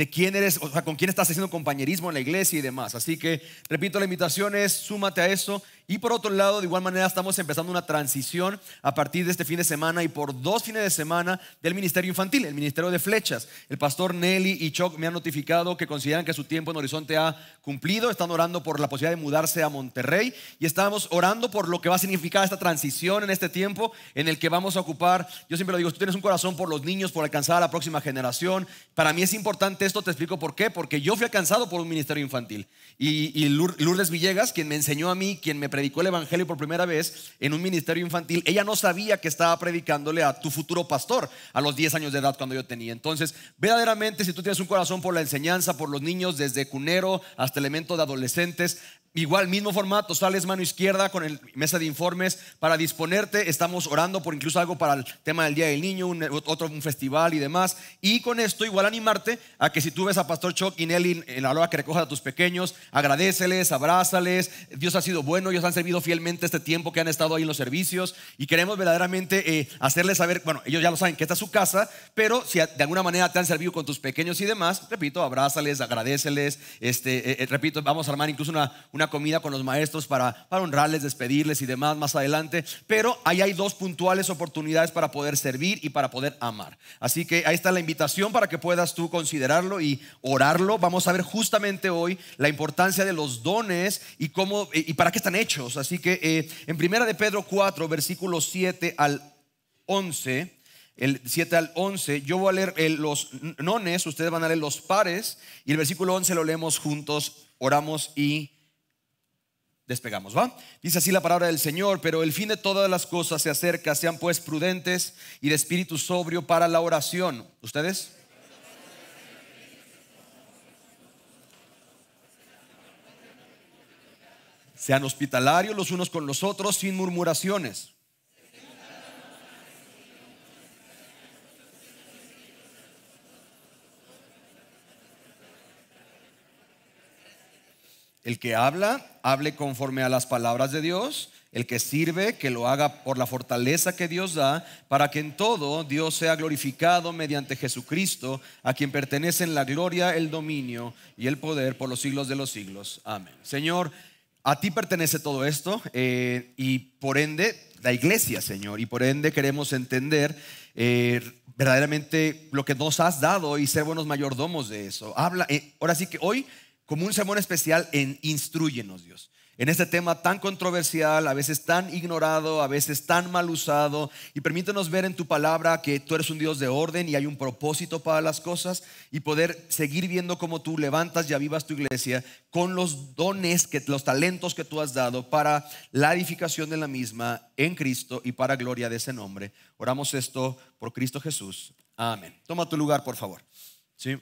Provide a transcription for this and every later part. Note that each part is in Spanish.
de quién eres, o sea, con quién estás haciendo compañerismo en la iglesia y demás. Así que, repito, la invitación es, súmate a eso y por otro lado, de igual manera, estamos empezando una transición a partir de este fin de semana y por dos fines de semana del Ministerio Infantil, el Ministerio de Flechas. El pastor Nelly y Choc me han notificado que consideran que su tiempo en Horizonte ha cumplido, están orando por la posibilidad de mudarse a Monterrey y estamos orando por lo que va a significar esta transición en este tiempo en el que vamos a ocupar, yo siempre lo digo, tú tienes un corazón por los niños, por alcanzar a la próxima generación. Para mí es importante esto, te explico por qué, porque yo fui alcanzado por un Ministerio Infantil y, Lourdes Villegas, quien me enseñó a mí, quien me predicó el Evangelio por primera vez en un ministerio infantil, ella no sabía que estaba predicándole a tu futuro pastor a los 10 años de edad cuando yo tenía. Entonces, verdaderamente, si tú tienes un corazón por la enseñanza, por los niños, desde cunero hasta elemento de adolescentes, Igual, mismo formato, sales mano izquierda con el mesa de informes para disponerte. Estamos orando por incluso algo para el tema del Día del Niño, otro un festival y demás. Y con esto, igual animarte a que si tú ves a Pastor Chuck y Nelly en la hora que recoja a tus pequeños, agradeceles, abrázales. Dios ha sido bueno, ellos han servido fielmente este tiempo que han estado ahí en los servicios. Y queremos verdaderamente eh, hacerles saber, bueno, ellos ya lo saben que esta es su casa, pero si de alguna manera te han servido con tus pequeños y demás, repito, abrázales, agradeceles. Este, eh, eh, repito, vamos a armar incluso una una comida con los maestros para, honrarles, despedirles y demás más adelante. Pero ahí hay dos puntuales oportunidades para poder servir y para poder amar. Así que ahí está la invitación para que puedas tú considerarlo y orarlo. Vamos a ver justamente hoy la importancia de los dones y cómo eh, y para qué están hechos. Así que eh, en primera de Pedro 4, versículos 7 al 11 el 7 al 11, yo voy a leer eh, los nones, ustedes van a leer los pares, y el versículo 11 lo leemos juntos, oramos y despegamos, ¿va? Dice así la palabra del Señor, pero el fin de todas las cosas se acerca, sean pues prudentes y de espíritu sobrio para la oración. ¿Ustedes? Sean hospitalarios los unos con los otros sin murmuraciones. El que habla, hable conforme a las palabras de Dios. El que sirve, que lo haga por la fortaleza que Dios da, para que en todo Dios sea glorificado mediante Jesucristo, a quien pertenecen la gloria, el dominio y el poder por los siglos de los siglos. Amén. Señor, a ti pertenece todo esto eh, y por ende la iglesia, Señor, y por ende queremos entender eh, verdaderamente lo que nos has dado y ser buenos mayordomos de eso. Habla, eh, ahora sí que hoy como un sermón especial en Instruyenos, Dios. En este tema tan controversial, a veces tan ignorado, a veces tan mal usado, y permítanos ver en tu palabra que tú eres un Dios de orden y hay un propósito para las cosas, y poder seguir viendo cómo tú levantas y avivas tu iglesia con los dones, que, los talentos que tú has dado para la edificación de la misma en Cristo y para gloria de ese nombre. Oramos esto por Cristo Jesús. Amén. Toma tu lugar, por favor. Sí.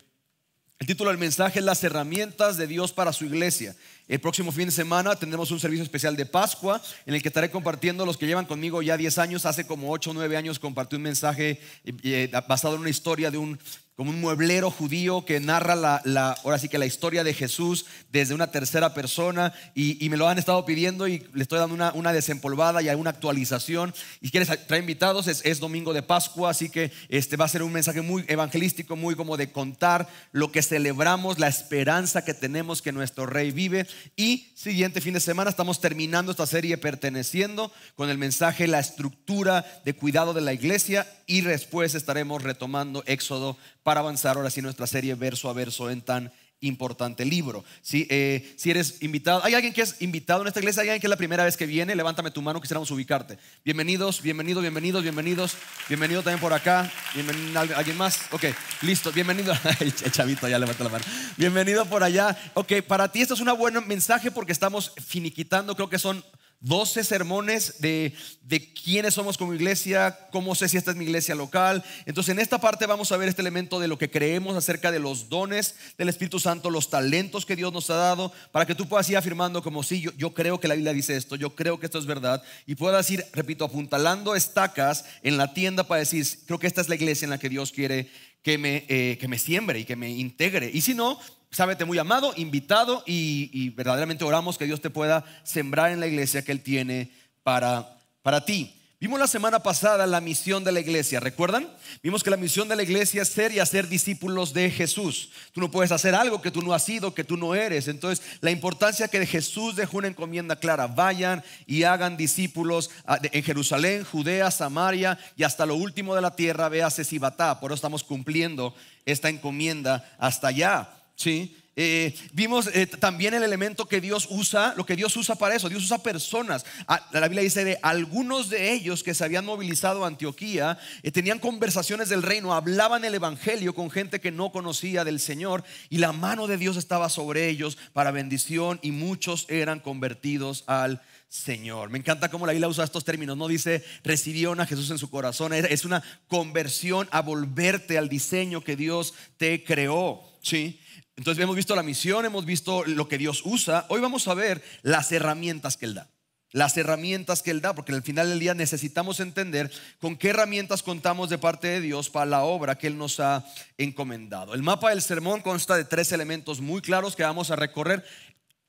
El título del mensaje es Las herramientas de Dios para su iglesia. El próximo fin de semana tendremos un servicio especial de Pascua en el que estaré compartiendo los que llevan conmigo ya 10 años. Hace como 8 o 9 años compartí un mensaje eh, eh, basado en una historia de un, como un mueblero judío que narra la, ahora sí que la historia de Jesús desde una tercera persona y, me lo han estado pidiendo y le estoy dando una, una desempolvada y alguna actualización. Y quieres traer invitados, es, domingo de Pascua, así que este va a ser un mensaje muy evangelístico, muy como de contar lo que celebramos, la esperanza que tenemos que nuestro rey vive. Y siguiente fin de semana estamos terminando esta serie perteneciendo con el mensaje, la estructura de cuidado de la iglesia y después estaremos retomando Éxodo para avanzar ahora sí nuestra serie verso a verso en tan importante libro. Eh, si eres invitado, ¿hay alguien que es invitado en esta iglesia? ¿Hay alguien que es la primera vez que viene? Levántame tu mano, quisiéramos ubicarte. Bienvenidos, bienvenido, bienvenidos, bienvenidos. Bienvenido también por acá. Bienvenido, ¿Alguien más? Ok, listo, bienvenido. Chavito, ya levanta la mano. Bienvenido por allá. Ok, para ti esto es un buen mensaje porque estamos finiquitando, creo que son 12 sermones de, de, quiénes somos como iglesia, cómo sé si esta es mi iglesia local. Entonces en esta parte vamos a ver este elemento de lo que creemos acerca de los dones del Espíritu Santo, los talentos que Dios nos ha dado, para que tú puedas ir afirmando como si yo, creo que la Biblia dice esto, yo creo que esto es verdad, y puedas ir, repito, apuntalando estacas en la tienda para decir, creo que esta es la iglesia en la que Dios quiere que me, eh, que me siembre y que me integre. Y si no, sábete muy amado, invitado y, verdaderamente oramos que Dios te pueda sembrar en la iglesia que Él tiene para, para ti. Vimos la semana pasada la misión de la iglesia, ¿recuerdan? Vimos que la misión de la iglesia es ser y hacer discípulos de Jesús. Tú no puedes hacer algo que tú no has sido, que tú no eres. Entonces, la importancia que Jesús dejó una encomienda clara, vayan y hagan discípulos ah, en Jerusalén, Judea, Samaria y hasta lo último de la tierra, véase Sibatá. Por eso estamos cumpliendo esta encomienda hasta allá. ¿sí? Eh, vimos eh, también el elemento que Dios usa, lo que Dios usa para eso. Dios usa personas. Ah, la Biblia dice de algunos de ellos que se habían movilizado a Antioquía, eh, tenían conversaciones del reino, hablaban el Evangelio con gente que no conocía del Señor y la mano de Dios estaba sobre ellos para bendición y muchos eran convertidos al Señor. Me encanta cómo la Biblia usa estos términos. No dice recibieron a Jesús en su corazón, es una conversión a volverte al diseño que Dios te creó. ¿sí? Entonces hemos visto la misión, hemos visto lo que Dios usa. Hoy vamos a ver las herramientas que Él da. Las herramientas que Él da, porque al final del día necesitamos entender con qué herramientas contamos de parte de Dios para la obra que Él nos ha encomendado. El mapa del sermón consta de tres elementos muy claros que vamos a recorrer.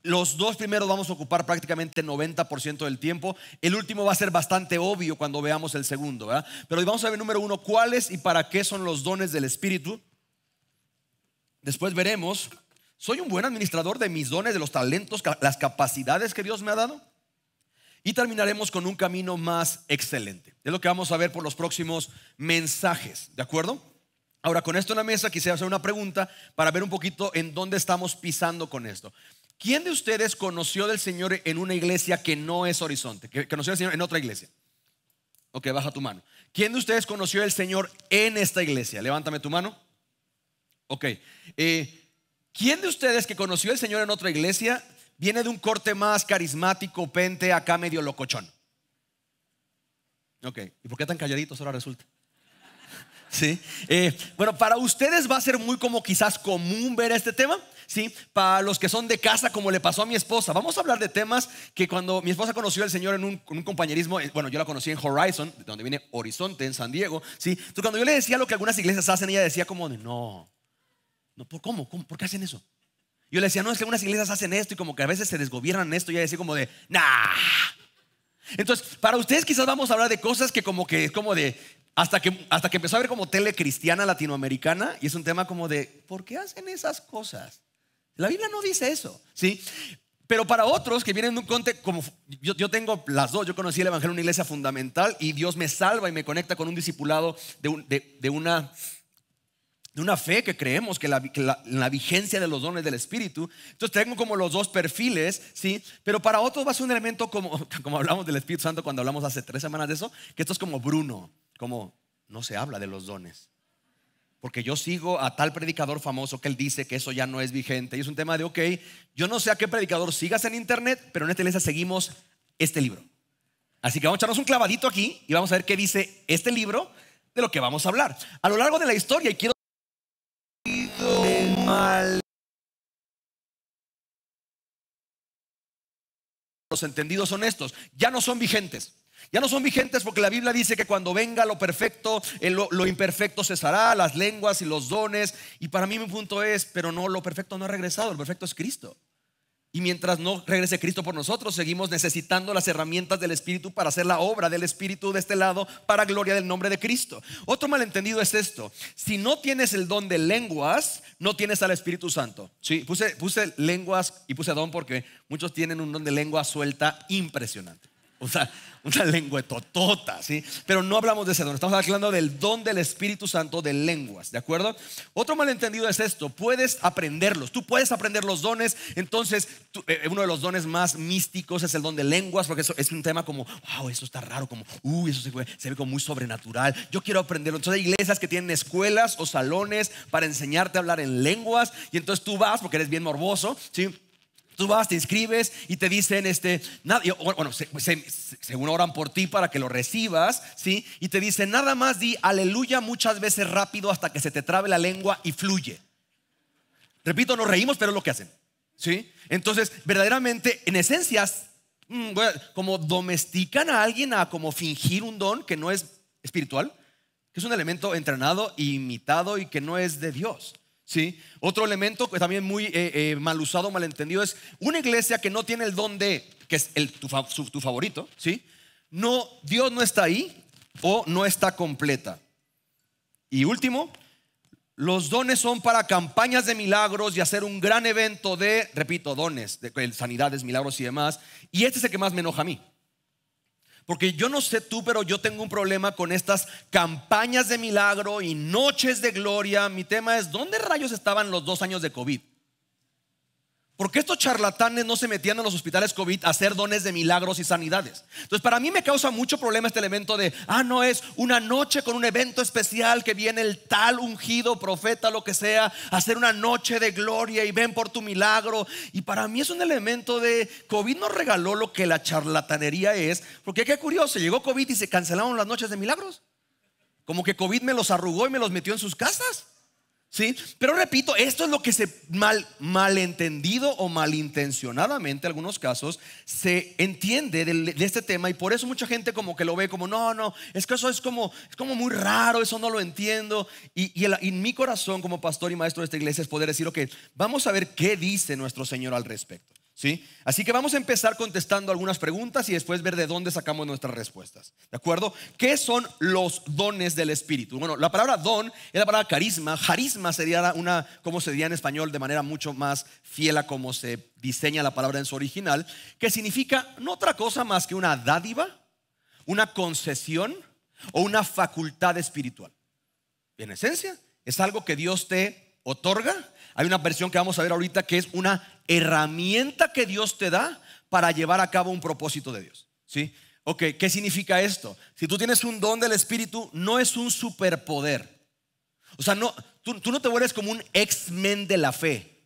Los dos primeros vamos a ocupar prácticamente 90% del tiempo. El último va a ser bastante obvio cuando veamos el segundo, ¿verdad? Pero hoy vamos a ver número uno, cuáles y para qué son los dones del Espíritu. Después veremos, ¿soy un buen administrador de mis dones, de los talentos, las capacidades que Dios me ha dado? Y terminaremos con un camino más excelente. Es lo que vamos a ver por los próximos mensajes, ¿de acuerdo? Ahora, con esto en la mesa, quisiera hacer una pregunta para ver un poquito en dónde estamos pisando con esto. ¿Quién de ustedes conoció del Señor en una iglesia que no es horizonte? Que conoció al Señor en otra iglesia. Ok, baja tu mano. ¿Quién de ustedes conoció al Señor en esta iglesia? Levántame tu mano. Ok. Eh, ¿Quién de ustedes que conoció al Señor en otra iglesia viene de un corte más carismático, pente, acá medio locochón? Ok. ¿Y por qué tan calladitos ahora resulta? ¿Sí? Eh, bueno, para ustedes va a ser muy como quizás común ver este tema. ¿Sí? Para los que son de casa, como le pasó a mi esposa. Vamos a hablar de temas que cuando mi esposa conoció al Señor en un, compañerismo, eh, bueno, yo la conocí en Horizon, donde viene Horizonte, en San Diego, ¿sí? Entonces, cuando yo le decía lo que algunas iglesias hacen, ella decía como, de, no, ¿por cómo? ¿Por qué hacen eso? Yo le decía, no, es que unas iglesias hacen esto y como que a veces se desgobiernan esto y decía como de, nah. Entonces, para ustedes quizás vamos a hablar de cosas que como que, es como de, hasta que, hasta que empezó a haber como tele cristiana latinoamericana y es un tema como de, ¿por qué hacen esas cosas? La Biblia no dice eso, ¿sí? Pero para otros que vienen de un conte como yo, yo, tengo las dos, yo conocí el Evangelio en una iglesia fundamental y Dios me salva y me conecta con un discipulado de, de, de una una fe que creemos que, la, vigencia de los dones del Espíritu. Entonces tengo como los dos perfiles, ¿sí? Pero para otros va a ser un elemento como, como hablamos del Espíritu Santo cuando hablamos hace tres semanas de eso, que esto es como Bruno, como no se habla de los dones. Porque yo sigo a tal predicador famoso que él dice que eso ya no es vigente. Y es un tema de, ok, yo no sé a qué predicador sigas en internet, pero en esta iglesia seguimos este libro. Así que vamos a echarnos un clavadito aquí y vamos a ver qué dice este libro de lo que vamos a hablar. A lo largo de la historia, y quiero los entendidos son estos, ya no son vigentes. Ya no son vigentes porque la Biblia dice que cuando venga lo perfecto, lo, lo, imperfecto cesará, las lenguas y los dones. Y para mí mi punto es, pero no, lo perfecto no ha regresado, lo perfecto es Cristo. Y mientras no regrese Cristo por nosotros, seguimos necesitando las herramientas del Espíritu para hacer la obra del Espíritu de este lado para gloria del nombre de Cristo. Otro malentendido es esto. Si no tienes el don de lenguas, no tienes al Espíritu Santo. Sí, puse, puse lenguas y puse don porque muchos tienen un don de lengua suelta impresionante una, lengua totota, ¿sí? Pero no hablamos de ese don, estamos hablando del don del Espíritu Santo de lenguas, ¿de acuerdo? Otro malentendido es esto, puedes aprenderlos, tú puedes aprender los dones, entonces eh, uno de los dones más místicos es el don de lenguas, porque eso es un tema como, wow, eso está raro, como, uy, eso se, se ve como muy sobrenatural, yo quiero aprenderlo. Entonces hay iglesias que tienen escuelas o salones para enseñarte a hablar en lenguas, y entonces tú vas porque eres bien morboso, ¿sí? Tú vas, te inscribes y te dicen, este, nada, bueno, se, según oran por ti para que lo recibas, ¿sí? Y te dicen, nada más di aleluya muchas veces rápido hasta que se te trabe la lengua y fluye. Repito, nos reímos, pero es lo que hacen, ¿sí? Entonces, verdaderamente, en esencias, mm, como domestican a alguien a como fingir un don que no es espiritual, que es un elemento entrenado, imitado y que no es de Dios. Otro elemento que también muy eh, eh, mal usado, mal usado, malentendido, es una iglesia que no tiene el don de, que es tu, favorito, ¿sí? No, Dios no está ahí o no está completa. Y último, los dones son para campañas de milagros y hacer un gran evento de, repito, dones, de sanidades, milagros y demás. Y este es el que más me enoja a mí. Porque yo no sé tú, pero yo tengo un problema con estas campañas de milagro y noches de gloria. Mi tema es, ¿dónde rayos estaban los dos años de COVID? Porque estos charlatanes no se metían en los hospitales COVID a hacer dones de milagros y sanidades? Entonces, para mí me causa mucho problema este elemento de, ah, no es una noche con un evento especial que viene el tal ungido, profeta, lo que sea, hacer una noche de gloria y ven por tu milagro. Y para mí es un elemento de, COVID nos regaló lo que la charlatanería es, porque qué curioso, llegó COVID y se cancelaron las noches de milagros. Como que COVID me los arrugó y me los metió en sus casas. ¿Sí? Pero repito, esto es lo que se mal, malentendido o malintencionadamente, en algunos casos, se entiende de, este tema y por eso mucha gente como que lo ve como, no, no, es que eso es como, es como muy raro, eso no lo entiendo. Y, en mi corazón como pastor y maestro de esta iglesia es poder decir, que vamos a ver qué dice nuestro Señor al respecto. ¿Sí? Así que vamos a empezar contestando algunas preguntas y después ver de dónde sacamos nuestras respuestas. ¿De acuerdo? ¿Qué son los dones del Espíritu? Bueno, la palabra don es la palabra carisma. Carisma sería una, como se diría en español, de manera mucho más fiel a como se diseña la palabra en su original, que significa no otra cosa más que una dádiva, una concesión o una facultad espiritual. En esencia, es algo que Dios te otorga hay una versión que vamos a ver ahorita que es una herramienta que Dios te da para llevar a cabo un propósito de Dios. ¿Sí? Ok, ¿qué significa esto? Si tú tienes un don del Espíritu, no es un superpoder. O sea, no, tú, tú no te vuelves como un ex-men de la fe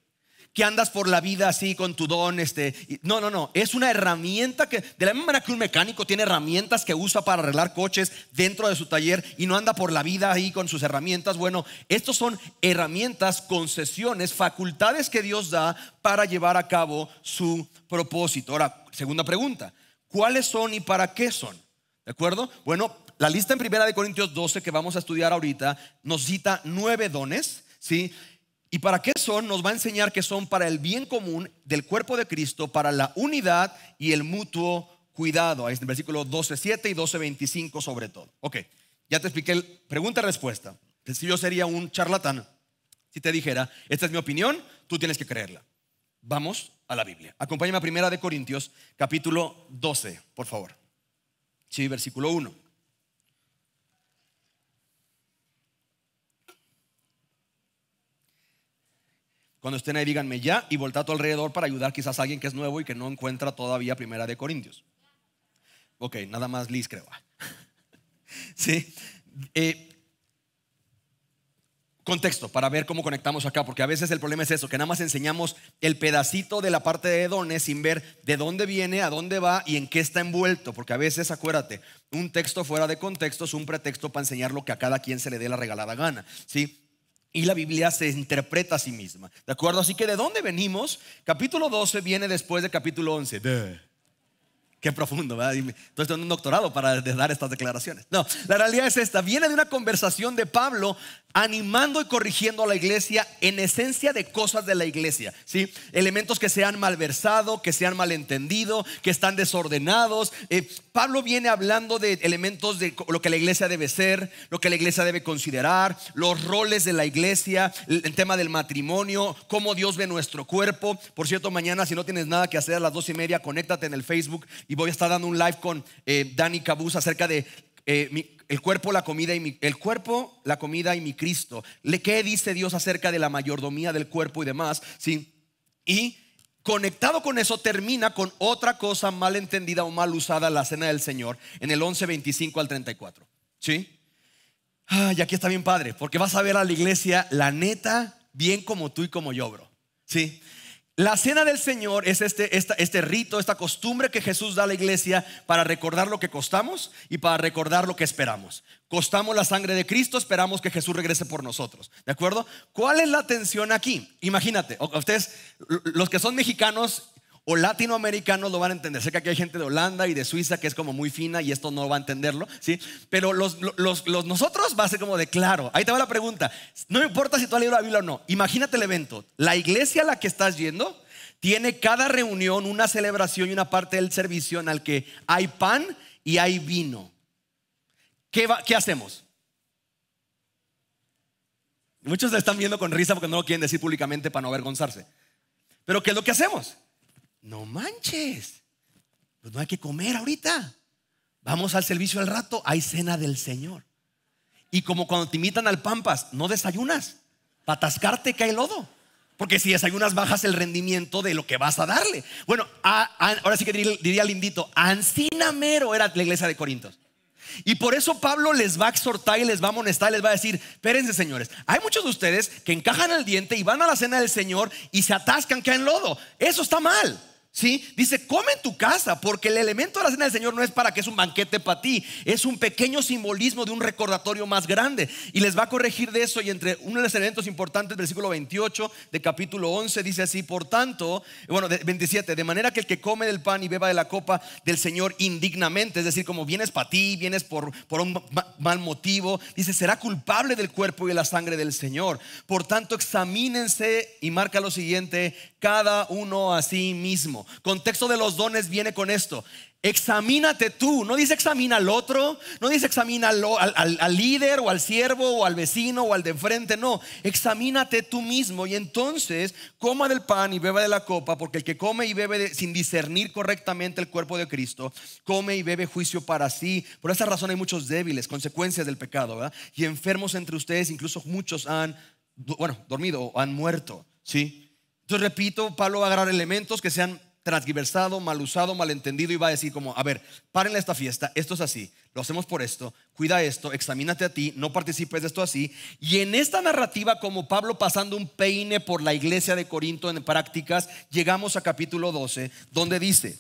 que andas por la vida así con tu don. Este, no, no, no. Es una herramienta que, de la misma manera que un mecánico tiene herramientas que usa para arreglar coches dentro de su taller y no anda por la vida ahí con sus herramientas. Bueno, estos son herramientas, concesiones, facultades que Dios da para llevar a cabo su propósito. Ahora, segunda pregunta. ¿Cuáles son y para qué son? ¿De acuerdo? Bueno, la lista en primera de Corintios 12 que vamos a estudiar ahorita nos cita nueve dones, ¿sí? ¿Y para qué son? Nos va a enseñar que son para el bien común del cuerpo de Cristo, para la unidad y el mutuo cuidado. Ahí está el versículo 12.7 y 12.25 sobre todo. Ok, ya te expliqué pregunta-respuesta. Si yo sería un charlatán, si te dijera, esta es mi opinión, tú tienes que creerla. Vamos a la Biblia. Acompáñame a Primera de Corintios, capítulo 12, por favor. Sí, versículo 1. Cuando estén ahí, díganme ya y voltea a tu alrededor para ayudar quizás a alguien que es nuevo y que no encuentra todavía Primera de Corintios. Ok, nada más Liz, creo. sí. Eh, contexto para ver cómo conectamos acá, porque a veces el problema es eso, que nada más enseñamos el pedacito de la parte de Edones sin ver de dónde viene, a dónde va y en qué está envuelto, porque a veces, acuérdate, un texto fuera de contexto es un pretexto para enseñar lo que a cada quien se le dé la regalada gana, ¿sí? y la Biblia se interpreta a sí misma. ¿De acuerdo? Así que de dónde venimos, capítulo 12 viene después de capítulo 11. Qué profundo, ¿verdad? Entonces tengo un doctorado para dar estas declaraciones. No, la realidad es esta. Viene de una conversación de Pablo animando y corrigiendo a la iglesia en esencia de cosas de la iglesia, ¿sí? Elementos que se han malversado, que se han malentendido, que están desordenados. Eh, Pablo viene hablando de elementos de lo que la iglesia debe ser, lo que la iglesia debe considerar, los roles de la iglesia, el tema del matrimonio, cómo Dios ve nuestro cuerpo. Por cierto, mañana si no tienes nada que hacer a las dos y media, conéctate en el Facebook y voy a estar dando un live con eh, Dani Cabuz acerca de eh, el cuerpo, la comida y mi, el cuerpo, la comida y mi Cristo. ¿Qué dice Dios acerca de la mayordomía del cuerpo y demás? Sí. Y conectado con eso termina con otra cosa mal entendida o mal usada la cena del Señor en el 11:25 al 34. ¿Sí? y aquí está bien padre, porque vas a ver a la iglesia la neta bien como tú y como yo, bro. ¿Sí? La cena del Señor es este, este rito, esta costumbre que Jesús da a la iglesia para recordar lo que costamos y para recordar lo que esperamos. Costamos la sangre de Cristo, esperamos que Jesús regrese por nosotros. ¿De acuerdo? ¿Cuál es la tensión aquí? Imagínate, ustedes, los que son mexicanos o latinoamericanos lo van a entender. Sé que aquí hay gente de Holanda y de Suiza que es como muy fina y esto no va a entenderlo, ¿sí? Pero los, nosotros va a ser como de claro. Ahí te va la pregunta. No importa si tú has leído la Biblia o no. Imagínate el evento. La iglesia a la que estás yendo tiene cada reunión una celebración y una parte del servicio en el que hay pan y hay vino. ¿Qué, qué hacemos? Muchos están viendo con risa porque no lo quieren decir públicamente para no avergonzarse. Pero ¿qué es lo que hacemos? no manches, pues no hay que comer ahorita. Vamos al servicio al rato, hay cena del Señor. Y como cuando te invitan al Pampas, no desayunas. Para atascarte cae lodo. Porque si desayunas, bajas el rendimiento de lo que vas a darle. Bueno, ahora sí que diría, lindito Ancina mero era la iglesia de Corintios. Y por eso Pablo les va a exhortar y les va a amonestar y les va a decir, espérense señores, hay muchos de ustedes que encajan el diente y van a la cena del Señor y se atascan, caen lodo. Eso está mal. ¿Sí? Dice, come en tu casa, porque el elemento de la cena del Señor no es para que es un banquete para ti, es un pequeño simbolismo de un recordatorio más grande. Y les va a corregir de eso, y entre uno de los elementos importantes, versículo 28 de capítulo 11, dice así, por tanto, bueno, 27, de manera que el que come del pan y beba de la copa del Señor indignamente, es decir, como vienes para ti, vienes por, por un mal motivo, dice, será culpable del cuerpo y de la sangre del Señor. Por tanto, examínense y marca lo siguiente, cada uno a sí mismo. Contexto de los dones viene con esto. Examínate tú. No dice examina al otro, no dice examina al, líder o al siervo o al vecino o al de enfrente. No, examínate tú mismo y entonces coma del pan y beba de la copa, porque el que come y bebe sin discernir correctamente el cuerpo de Cristo, come y bebe juicio para sí. Por esa razón hay muchos débiles, consecuencias del pecado, Y enfermos entre ustedes, incluso muchos han, bueno, dormido o han muerto, ¿sí? Entonces repito, Pablo va a agarrar elementos que sean Transversado, mal usado, malentendido y va a decir como, a ver, párenle esta fiesta, esto es así, lo hacemos por esto, cuida esto, examínate a ti, no participes de esto así. Y en esta narrativa, como Pablo pasando un peine por la iglesia de Corinto en prácticas, llegamos a capítulo 12, donde dice,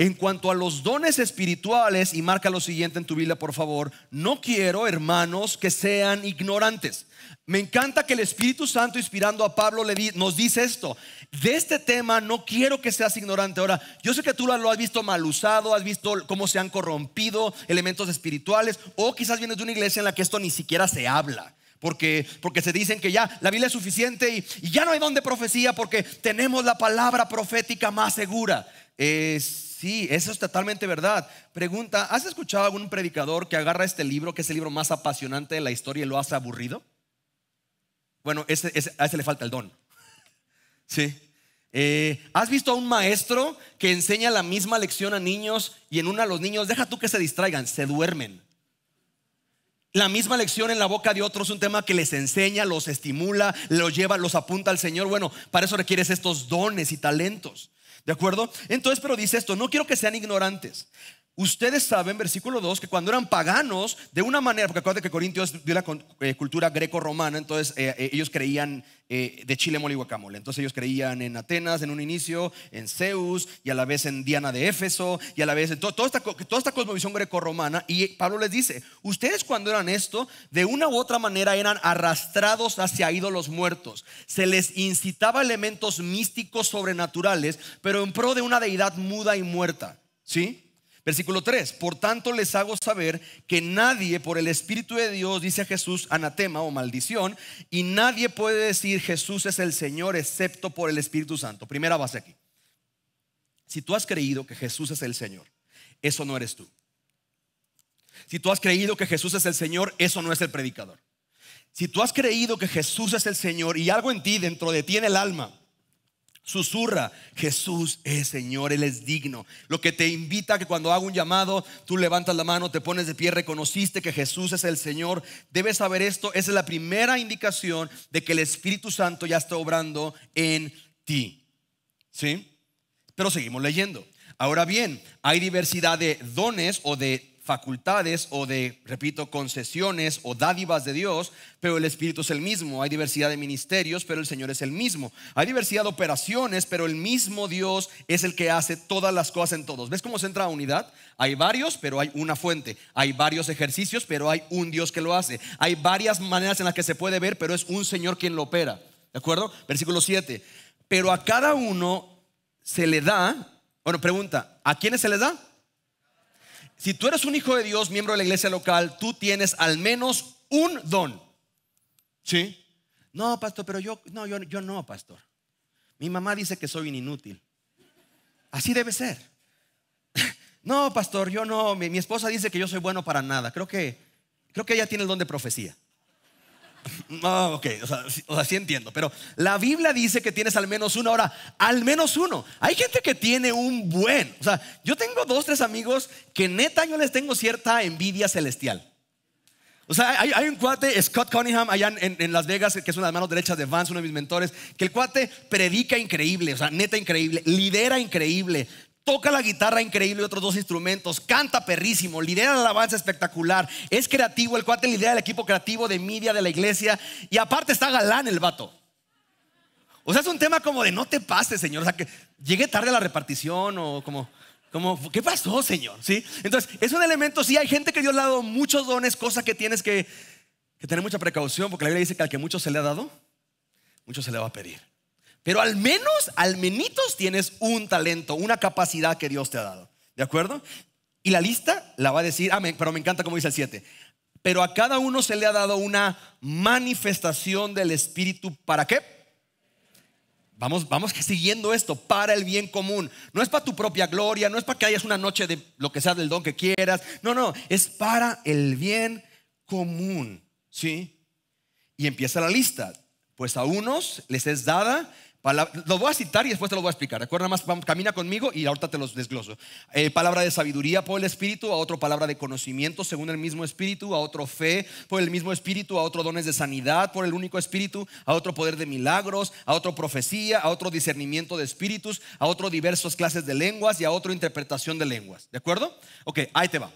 en cuanto a los dones espirituales, y marca lo siguiente en tu Biblia, por favor, no quiero, hermanos, que sean ignorantes. Me encanta que el Espíritu Santo, inspirando a Pablo, nos dice esto. De este tema no quiero que seas ignorante. Ahora, yo sé que tú lo has visto mal usado, has visto cómo se han corrompido elementos espirituales, o quizás vienes de una iglesia en la que esto ni siquiera se habla. Porque, porque, se dicen que ya la Biblia es suficiente y, ya no hay donde profecía porque tenemos la palabra profética más segura. Es Sí, eso es totalmente verdad. Pregunta, ¿has escuchado a algún predicador que agarra este libro, que es el libro más apasionante de la historia, y lo hace aburrido? Bueno, a ese le falta el don. Sí. Eh, ¿Has visto a un maestro que enseña la misma lección a niños y en una a los niños, deja tú que se distraigan, se duermen? La misma lección en la boca de otros, un tema que les enseña, los estimula, los lleva, los apunta al Señor. Bueno, para eso requieres estos dones y talentos. ¿De acuerdo? Entonces, pero dice esto, no quiero que sean ignorantes. Ustedes saben, versículo 2, que cuando eran paganos, de una manera, porque acuérdense que Corintios dio la eh, cultura greco-romana, entonces eh, eh, ellos creían de chile, mole y guacamole. Entonces ellos creían en Atenas en un inicio, en Zeus, y a la vez en Diana de Éfeso, y a la vez en toda, esta, toda esta cosmovisión greco-romana. Y Pablo les dice, ustedes cuando eran esto, de una u otra manera eran arrastrados hacia ídolos muertos. Se les incitaba elementos místicos sobrenaturales, pero en pro de una deidad muda y muerta. ¿Sí? Versículo 3. Por tanto les hago saber que nadie por el Espíritu de Dios dice a Jesús anatema o maldición y nadie puede decir Jesús es el Señor excepto por el Espíritu Santo. Primera base aquí. Si tú has creído que Jesús es el Señor, eso no eres tú. Si tú has creído que Jesús es el Señor, eso no es el predicador. Si tú has creído que Jesús es el Señor y algo en ti, dentro de ti, en el alma, Susurra, Jesús es Señor, Él es digno. Lo que te invita que cuando hago un llamado, tú levantas la mano, te pones de pie, reconociste que Jesús es el Señor. Debes saber esto, esa es la primera indicación de que el Espíritu Santo ya está obrando en ti. ¿Sí? Pero seguimos leyendo. Ahora bien, hay diversidad de dones o de facultades o de, repito, concesiones o dádivas de Dios, pero el Espíritu es el mismo. Hay diversidad de ministerios, pero el Señor es el mismo. Hay diversidad de operaciones, pero el mismo Dios es el que hace todas las cosas en todos. ¿Ves cómo se entra a unidad? Hay varios, pero hay una fuente. Hay varios ejercicios, pero hay un Dios que lo hace. Hay varias maneras en las que se puede ver, pero es un Señor quien lo opera. ¿De acuerdo? Versículo 7. Pero a cada uno se le da, bueno, pregunta, ¿a quiénes se le da? si tú eres un hijo de Dios, miembro de la iglesia local, tú tienes al menos un don. ¿Sí? No, pastor, pero yo no, yo, yo no, pastor. Mi mamá dice que soy inútil. Así debe ser. No, pastor, yo no. Mi, esposa dice que yo soy bueno para nada. Creo que, creo que ella tiene el don de profecía. No, ok, o sea, sí, entiendo, pero la Biblia dice que tienes al menos uno. Ahora, al menos uno. Hay gente que tiene un buen. O sea, yo tengo dos, tres amigos que neta yo les tengo cierta envidia celestial. O sea, hay, un cuate, Scott Cunningham, allá en, en, Las Vegas, que es una de las manos derechas de Vance, uno de mis mentores, que el cuate predica increíble, o sea, neta increíble, lidera increíble, Toca la guitarra increíble y otros dos instrumentos. Canta perrísimo. Lidera la alabanza espectacular. Es creativo. El cuate lidera el equipo creativo de media de la iglesia. Y aparte está galán el vato. O sea, es un tema como de no te pases, señor. O sea, que llegue tarde a la repartición o como, como ¿qué pasó, señor? ¿Sí? Entonces, es un elemento. Sí, hay gente que dio le ha muchos dones, cosa que tienes que, que tener mucha precaución porque la Biblia dice que al que mucho se le ha dado, mucho se le va a pedir. Pero al menos, al menitos tienes un talento, una capacidad que Dios te ha dado. ¿De acuerdo? Y la lista la va a decir, amén, pero me encanta como dice el 7. Pero a cada uno se le ha dado una manifestación del Espíritu. ¿Para qué? Vamos, vamos siguiendo esto para el bien común. No es para tu propia gloria, no es para que hayas una noche de lo que sea del don que quieras. No, no, es para el bien común. ¿Sí? Y empieza la lista. Pues a unos les es dada palabra. Lo voy a citar y después te lo voy a explicar. Recuerda más, camina conmigo y ahorita te los desgloso. Eh, palabra de sabiduría por el Espíritu, a otro palabra de conocimiento según el mismo Espíritu, a otro fe por el mismo Espíritu, a otro dones de sanidad por el único Espíritu, a otro poder de milagros, a otro profecía, a otro discernimiento de espíritus, a otro diversas clases de lenguas y a otro interpretación de lenguas. ¿De acuerdo? Ok, ahí te va.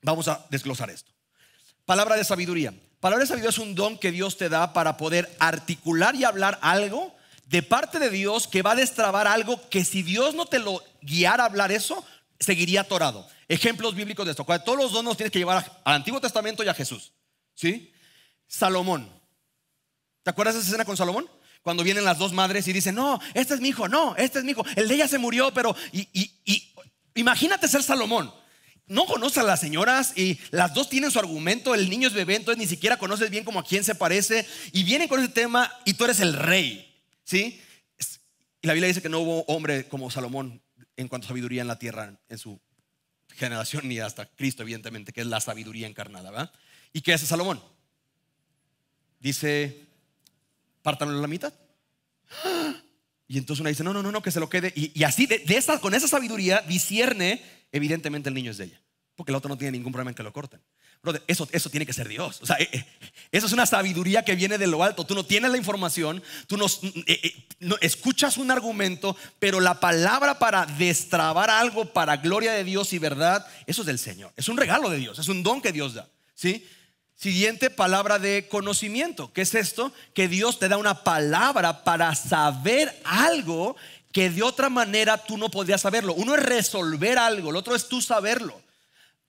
Vamos a desglosar esto. Palabra de sabiduría. Palabra de sabiduría es un don que Dios te da para poder articular y hablar algo de parte de Dios que va a destrabar algo que si Dios no te lo guiara a hablar eso, seguiría atorado. Ejemplos bíblicos de esto. Todos los donos tienes que llevar al Antiguo Testamento y a Jesús. ¿Sí? Salomón. ¿Te acuerdas de esa escena con Salomón? Cuando vienen las dos madres y dicen, no, este es mi hijo, no, este es mi hijo. El de ella se murió, pero... y... imagínate ser Salomón no conoce a las señoras y las dos tienen su argumento, el niño es bebé, entonces ni siquiera conoces bien como a quién se parece y vienen con ese tema y tú eres el rey, ¿sí? la Biblia dice que no hubo hombre como Salomón en cuanto a sabiduría en la tierra en su generación ni hasta Cristo, evidentemente, que es la sabiduría encarnada, ¿verdad? ¿Y qué hace Salomón? Dice, pártanlo en la mitad. Y entonces una dice, no, no, no, no, que se lo quede. Y, así, de, con esa sabiduría, discierne evidentemente el niño es de ella. Porque el otro no tiene ningún problema en que lo corten. eso, eso tiene que ser Dios. O sea, eh, eh, eso es una sabiduría que viene de lo alto. Tú no tienes la información, tú eh, no, escuchas un argumento, pero la palabra para destrabar algo para gloria de Dios y verdad, eso es del Señor. Es un regalo de Dios, es un don que Dios da. ¿sí? Siguiente palabra de conocimiento. ¿Qué es esto? Que Dios te da una palabra para saber algo que de otra manera tú no podrías saberlo. Uno es resolver algo, el otro es tú saberlo.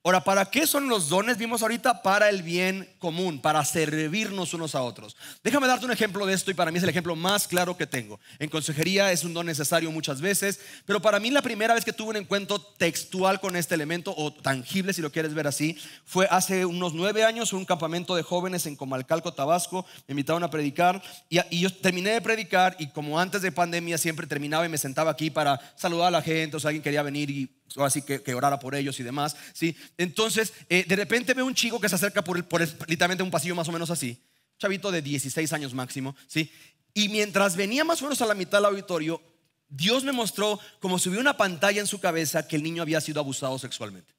Ahora, ¿para qué son los dones? Vimos ahorita para el bien común, para servirnos unos a otros. Déjame darte un ejemplo de esto y para mí es el ejemplo más claro que tengo. En consejería es un don necesario muchas veces, pero para mí la primera vez que tuve un encuentro textual con este elemento, o tangible si lo quieres ver así, fue hace unos nueve años un campamento de jóvenes en Comalcalco, Tabasco. Me invitaron a predicar y, yo terminé de predicar y como antes de pandemia siempre terminaba y me sentaba aquí para saludar a la gente, o si alguien quería venir y así que, orara por ellos y demás, ¿sí? Entonces, eh, de repente veo un chico que se acerca por, literalmente un pasillo más o menos así, chavito de 16 años máximo, ¿sí? Y mientras venía más o menos a la mitad del auditorio, Dios me mostró como si hubiera una pantalla en su cabeza que el niño había sido abusado sexualmente.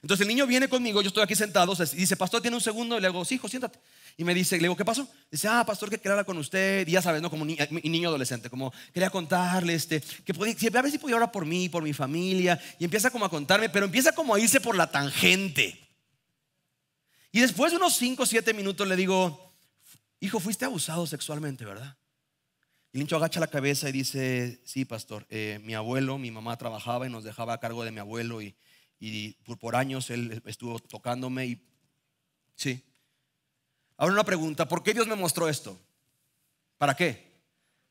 Entonces el niño viene conmigo, yo estoy aquí sentado, y dice, pastor, tiene un segundo, y le digo, sí, hijo, siéntate. Y me dice, le digo, ¿qué pasó? Dice, ah, pastor, que quería hablar con usted. Y ya sabes, ¿no? Como niño adolescente, como quería contarle, este, que podía, a ver si podía hablar por mí, por mi familia. Y empieza como a contarme, pero empieza como a irse por la tangente. Y después de unos 5 o 7 minutos le digo, hijo, fuiste abusado sexualmente, ¿verdad? Y el hincho agacha la cabeza y dice, sí, pastor, eh, mi abuelo, mi mamá trabajaba y nos dejaba a cargo de mi abuelo y, y por, por años él estuvo tocándome y sí. Ahora una pregunta, ¿por qué Dios me mostró esto? ¿Para qué?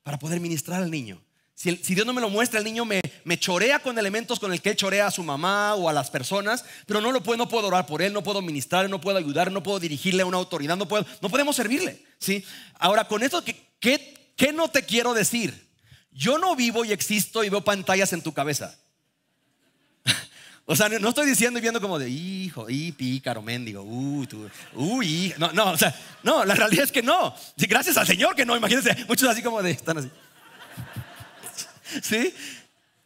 Para poder ministrar al niño. Si, Dios no me lo muestra, el niño me, me, chorea con elementos con el que chorea a su mamá o a las personas, pero no lo puedo, no puedo orar por él, no puedo ministrar, no puedo ayudar, no puedo dirigirle a una autoridad, no, puedo, no podemos servirle. ¿sí? Ahora, con esto, qué, qué no te quiero decir? Yo no vivo y existo y veo pantallas en tu cabeza. O sea, no estoy diciendo y viendo como de hijo, y pícaro, mendigo, uh, uy, uh, no, no, o sea, no, la realidad es que no. Gracias al Señor que no, imagínense, muchos así como de, están así. ¿Sí?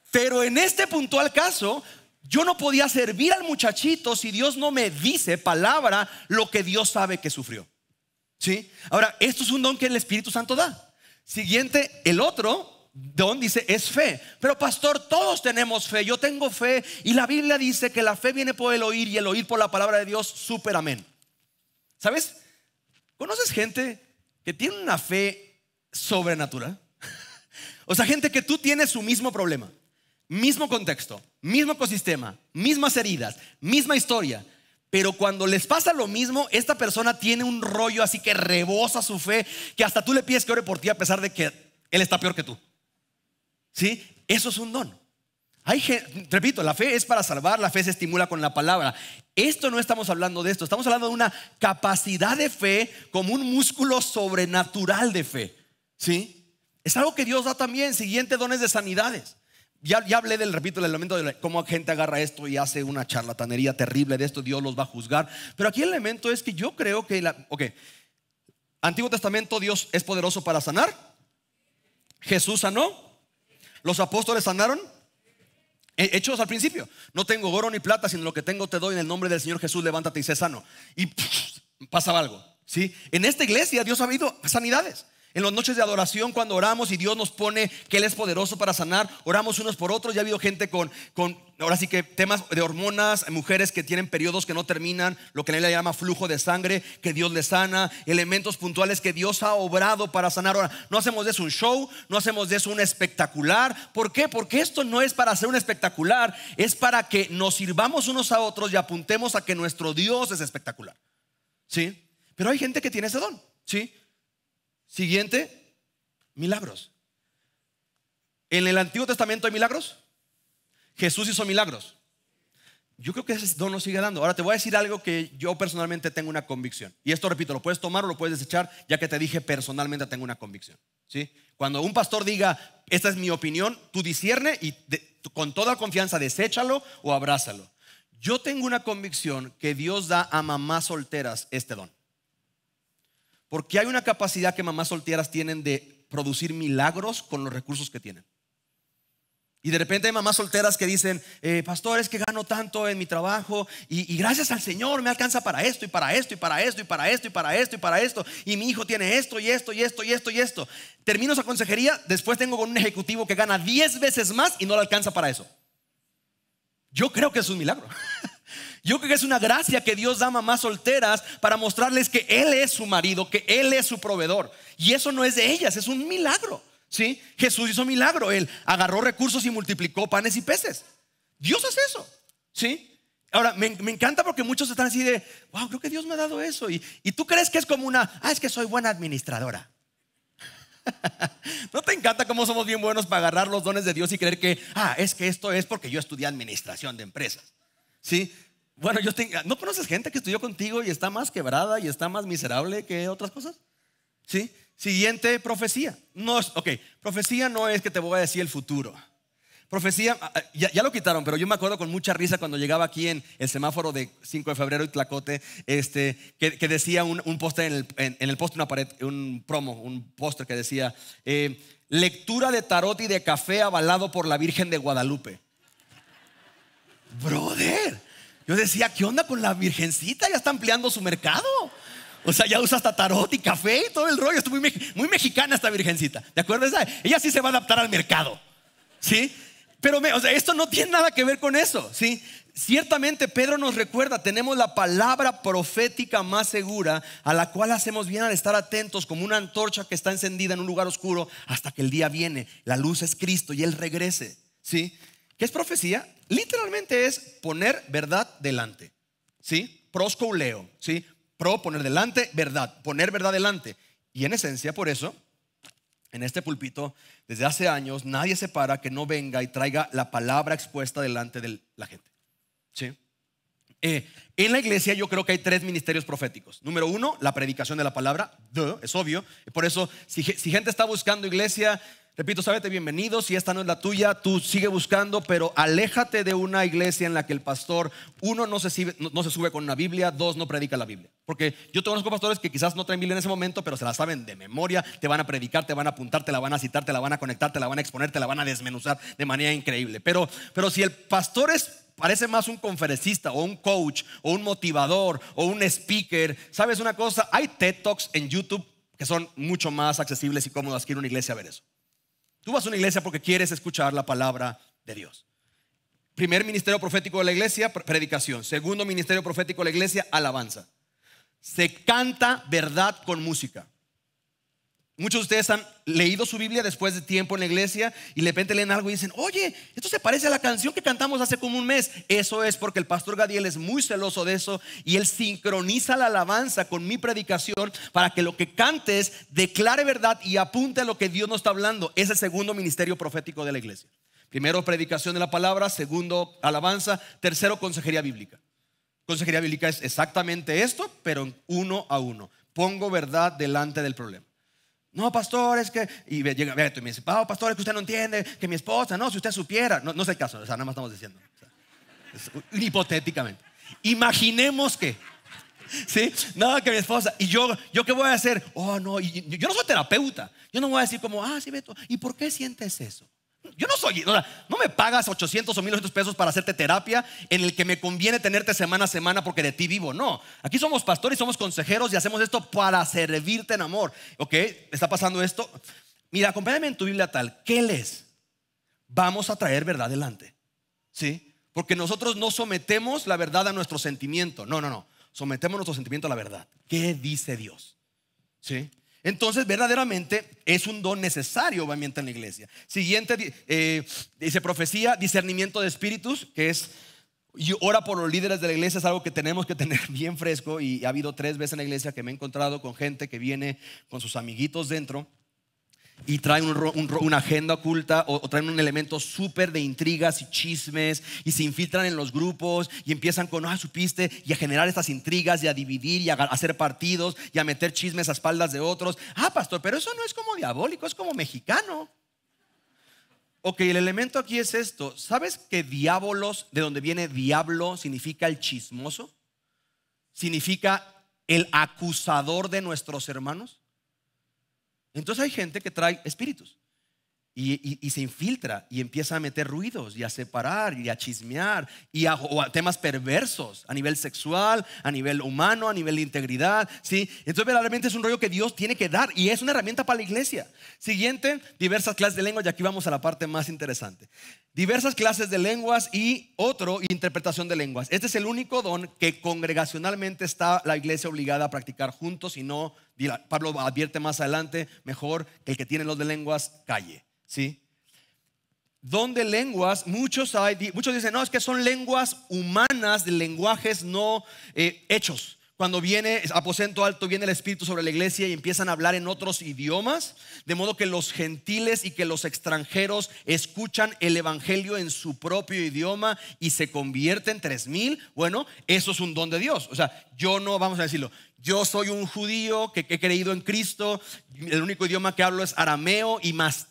Pero en este puntual caso, yo no podía servir al muchachito si Dios no me dice palabra lo que Dios sabe que sufrió. ¿Sí? Ahora, esto es un don que el Espíritu Santo da. Siguiente, el otro Don dice, es fe. Pero pastor, todos tenemos fe. Yo tengo fe. Y la Biblia dice que la fe viene por el oír y el oír por la palabra de Dios. Súper amén. ¿Sabes? ¿Conoces gente que tiene una fe sobrenatural? o sea, gente que tú tienes su mismo problema, mismo contexto, mismo ecosistema, mismas heridas, misma historia. Pero cuando les pasa lo mismo, esta persona tiene un rollo así que rebosa su fe, que hasta tú le pides que ore por ti a pesar de que él está peor que tú. ¿Sí? Eso es un don. Hay, repito, la fe es para salvar, la fe se estimula con la palabra. Esto no estamos hablando de esto, estamos hablando de una capacidad de fe como un músculo sobrenatural de fe. ¿Sí? Es algo que Dios da también, siguiente dones de sanidades. Ya, ya hablé del, repito, el elemento de cómo gente agarra esto y hace una charlatanería terrible de esto, Dios los va a juzgar. Pero aquí el elemento es que yo creo que, la, ok, Antiguo Testamento Dios es poderoso para sanar, Jesús sanó, ¿Los apóstoles sanaron? Eh, hechos al principio. No tengo oro ni plata, sino lo que tengo te doy en el nombre del Señor Jesús. Levántate y sé sano. Y pasaba algo. ¿sí? En esta iglesia Dios ha habido sanidades. En las noches de adoración, cuando oramos y Dios nos pone que Él es poderoso para sanar, oramos unos por otros. Ya ha habido gente con, con, ahora sí que temas de hormonas, mujeres que tienen periodos que no terminan, lo que en él llama flujo de sangre, que Dios le sana, elementos puntuales que Dios ha obrado para sanar. Ahora, no hacemos de eso un show, no hacemos de eso un espectacular. ¿Por qué? Porque esto no es para hacer un espectacular, es para que nos sirvamos unos a otros y apuntemos a que nuestro Dios es espectacular. ¿Sí? Pero hay gente que tiene ese don. ¿Sí? Siguiente, milagros. ¿En el Antiguo Testamento hay milagros? Jesús hizo milagros. Yo creo que ese don nos sigue dando. Ahora te voy a decir algo que yo personalmente tengo una convicción. Y esto, repito, lo puedes tomar o lo puedes desechar, ya que te dije personalmente tengo una convicción. ¿sí? Cuando un pastor diga, esta es mi opinión, tú discierne y con toda confianza deséchalo o abrázalo. Yo tengo una convicción que Dios da a mamás solteras este don. Porque hay una capacidad que mamás solteras tienen de producir milagros con los recursos que tienen. Y de repente hay mamás solteras que dicen, eh, pastor, es que gano tanto en mi trabajo y, gracias al Señor me alcanza para esto y para esto y para esto y para esto y para esto y para esto. Y mi hijo tiene esto y esto y esto y esto y esto. Termino esa consejería, después tengo con un ejecutivo que gana 10 veces más y no le alcanza para eso. Yo creo que es un milagro. Yo creo que es una gracia que Dios da a mamás solteras para mostrarles que Él es su marido, que Él es su proveedor. Y eso no es de ellas, es un milagro. ¿sí? Jesús hizo milagro, Él agarró recursos y multiplicó panes y peces. Dios hace eso. ¿sí? Ahora, me, encanta porque muchos están así de, wow, creo que Dios me ha dado eso. Y, y tú crees que es como una, ah, es que soy buena administradora. ¿No te encanta cómo somos bien buenos para agarrar los dones de Dios y creer que, ah, es que esto es porque yo estudié administración de empresas? ¿Sí? Bueno, yo ¿no conoces gente que estudió contigo y está más quebrada y está más miserable que otras cosas? ¿Sí? Siguiente, profecía. No, ok, profecía no es que te voy a decir el futuro. Profecía, ah, ah, ya, lo quitaron, pero yo me acuerdo con mucha risa cuando llegaba aquí en el semáforo de 5 de febrero y Tlacote, este, que, decía un, un póster en el, en, póster, una pared, un promo, un póster que decía, eh, lectura de tarot y de café avalado por la Virgen de Guadalupe. Brother, yo decía, ¿qué onda con la virgencita? Ya está ampliando su mercado. O sea, ya usa hasta tarot y café y todo el rollo. Está muy, muy mexicana esta virgencita. ¿De acuerdo? Ella sí se va a adaptar al mercado. ¿Sí? Pero esto no tiene nada que ver con eso. ¿Sí? Ciertamente Pedro nos recuerda, tenemos la palabra profética más segura a la cual hacemos bien al estar atentos como una antorcha que está encendida en un lugar oscuro hasta que el día viene. La luz es Cristo y Él regrese. ¿Sí? ¿Qué es profecía? Literalmente es poner verdad delante. ¿Sí? Proscouleo. ¿Sí? Pro, poner delante, verdad. Poner verdad delante. Y en esencia, por eso, en este pulpito, desde hace años, nadie se para que no venga y traiga la palabra expuesta delante de la gente. ¿Sí? Eh, en la iglesia yo creo que hay tres ministerios proféticos. Número uno, la predicación de la palabra, es obvio. Por eso, si gente está buscando iglesia, Repito, sábete bienvenido. Si esta no es la tuya, tú sigue buscando, pero aléjate de una iglesia en la que el pastor, uno, no se, sube, no, se sube con una Biblia, dos, no predica la Biblia. Porque yo conozco pastores que quizás no traen Biblia en ese momento, pero se la saben de memoria, te van a predicar, te van a apuntar, te la van a citar, te la van a conectar, te la van a exponer, te la van a desmenuzar de manera increíble. Pero, pero si el pastor es parece más un conferencista o un coach o un motivador o un speaker. ¿Sabes una cosa? Hay TED Talks en YouTube que son mucho más accesibles y cómodas que ir a una iglesia a ver eso. Tú vas a una iglesia porque quieres escuchar la palabra de Dios. Primer ministerio profético de la iglesia, predicación. Segundo ministerio profético de la iglesia, alabanza. Se canta verdad con música. Muchos de ustedes han leído su Biblia después de tiempo en la iglesia y de repente leen algo y dicen, oye, esto se parece a la canción que cantamos hace como un mes. Eso es porque el pastor Gadiel es muy celoso de eso y él sincroniza la alabanza con mi predicación para que lo que cantes declare verdad y apunte a lo que Dios nos está hablando. Es el segundo ministerio profético de la iglesia. Primero, predicación de la palabra. Segundo, alabanza. Tercero, consejería bíblica. Consejería bíblica es exactamente esto, pero uno a uno. Pongo verdad delante del problema. No, pastor, es que. Y llega Beto y me dice, Pablo, pastor, es que usted no entiende, que mi esposa, no, si usted supiera. No, no es el caso, o sea, nada más estamos diciendo. hipotéticamente. Imaginemos que. ¿Sí? No, que mi esposa. ¿Y yo, yo qué voy a hacer? Oh, no, yo no soy terapeuta. Yo no voy a decir como, ah, sí, Beto, ¿y por qué sientes eso? Yo no soy, no, me pagas 800 o 1200 pesos para hacerte terapia en el que me conviene tenerte semana a semana porque de ti vivo. No, aquí somos pastores, somos consejeros y hacemos esto para servirte en amor. Ok, está pasando esto. Mira, acompáñame en tu Biblia tal. ¿Qué les Vamos a traer verdad adelante. ¿Sí? Porque nosotros no sometemos la verdad a nuestro sentimiento. No, no, no. Sometemos nuestro sentimiento a la verdad. ¿Qué dice Dios? ¿Sí? Entonces, verdaderamente es un don necesario, obviamente, en la iglesia. Siguiente, eh, dice profecía, discernimiento de espíritus, que es, y ora por los líderes de la iglesia, es algo que tenemos que tener bien fresco. Y ha habido tres veces en la iglesia que me he encontrado con gente que viene con sus amiguitos dentro y traen una agenda oculta o, traen un elemento súper de intrigas y chismes y se infiltran en los grupos y empiezan con, ah, supiste, y a generar estas intrigas y a dividir y a, hacer partidos y a meter chismes a espaldas de otros. Ah, pastor, pero eso no es como diabólico, es como mexicano. Ok, el elemento aquí es esto. ¿Sabes que diabolos, de donde viene diablo, significa el chismoso? Significa el acusador de nuestros hermanos. Entonces hay gente que trae espíritus. Y, se infiltra y empieza a meter ruidos y a separar y a chismear y a, temas perversos a nivel sexual, a nivel humano, a nivel de integridad. ¿sí? Entonces verdaderamente es un rollo que Dios tiene que dar y es una herramienta para la iglesia. Siguiente, diversas clases de lenguas y aquí vamos a la parte más interesante. Diversas clases de lenguas y otro, interpretación de lenguas. Este es el único don que congregacionalmente está la iglesia obligada a practicar juntos y no, Pablo advierte más adelante, mejor que el que tiene los de lenguas calle. ¿sí? Donde lenguas, muchos, hay, muchos dicen, no, es que son lenguas humanas de lenguajes no eh, hechos. Cuando viene aposento alto, viene el Espíritu sobre la iglesia y empiezan a hablar en otros idiomas, de modo que los gentiles y que los extranjeros escuchan el Evangelio en su propio idioma y se convierten tres mil. Bueno, eso es un don de Dios. O sea, yo no, vamos a decirlo, yo soy un judío que he creído en Cristo, el único idioma que hablo es arameo y más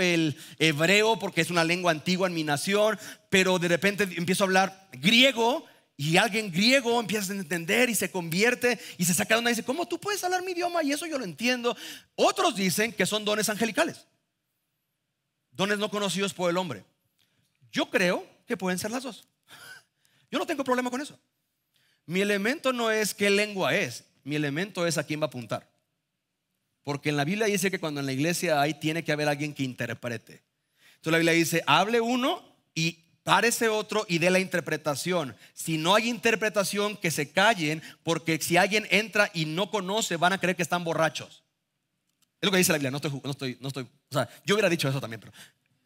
el hebreo porque es una lengua antigua en mi nación, pero de repente empiezo a hablar griego y alguien griego empieza a entender y se convierte y se saca de una y dice, ¿cómo tú puedes hablar mi idioma? Y eso yo lo entiendo. Otros dicen que son dones angelicales, dones no conocidos por el hombre. Yo creo que pueden ser las dos. Yo no tengo problema con eso. Mi elemento no es qué lengua es, mi elemento es a quién va a apuntar. Porque en la Biblia dice que cuando en la iglesia hay, tiene que haber alguien que interprete. Entonces la Biblia dice, hable uno y párese otro y dé la interpretación. Si no hay interpretación, que se callen, porque si alguien entra y no conoce, van a creer que están borrachos. Es lo que dice la Biblia, no estoy, no estoy, no estoy, o sea, yo hubiera dicho eso también, pero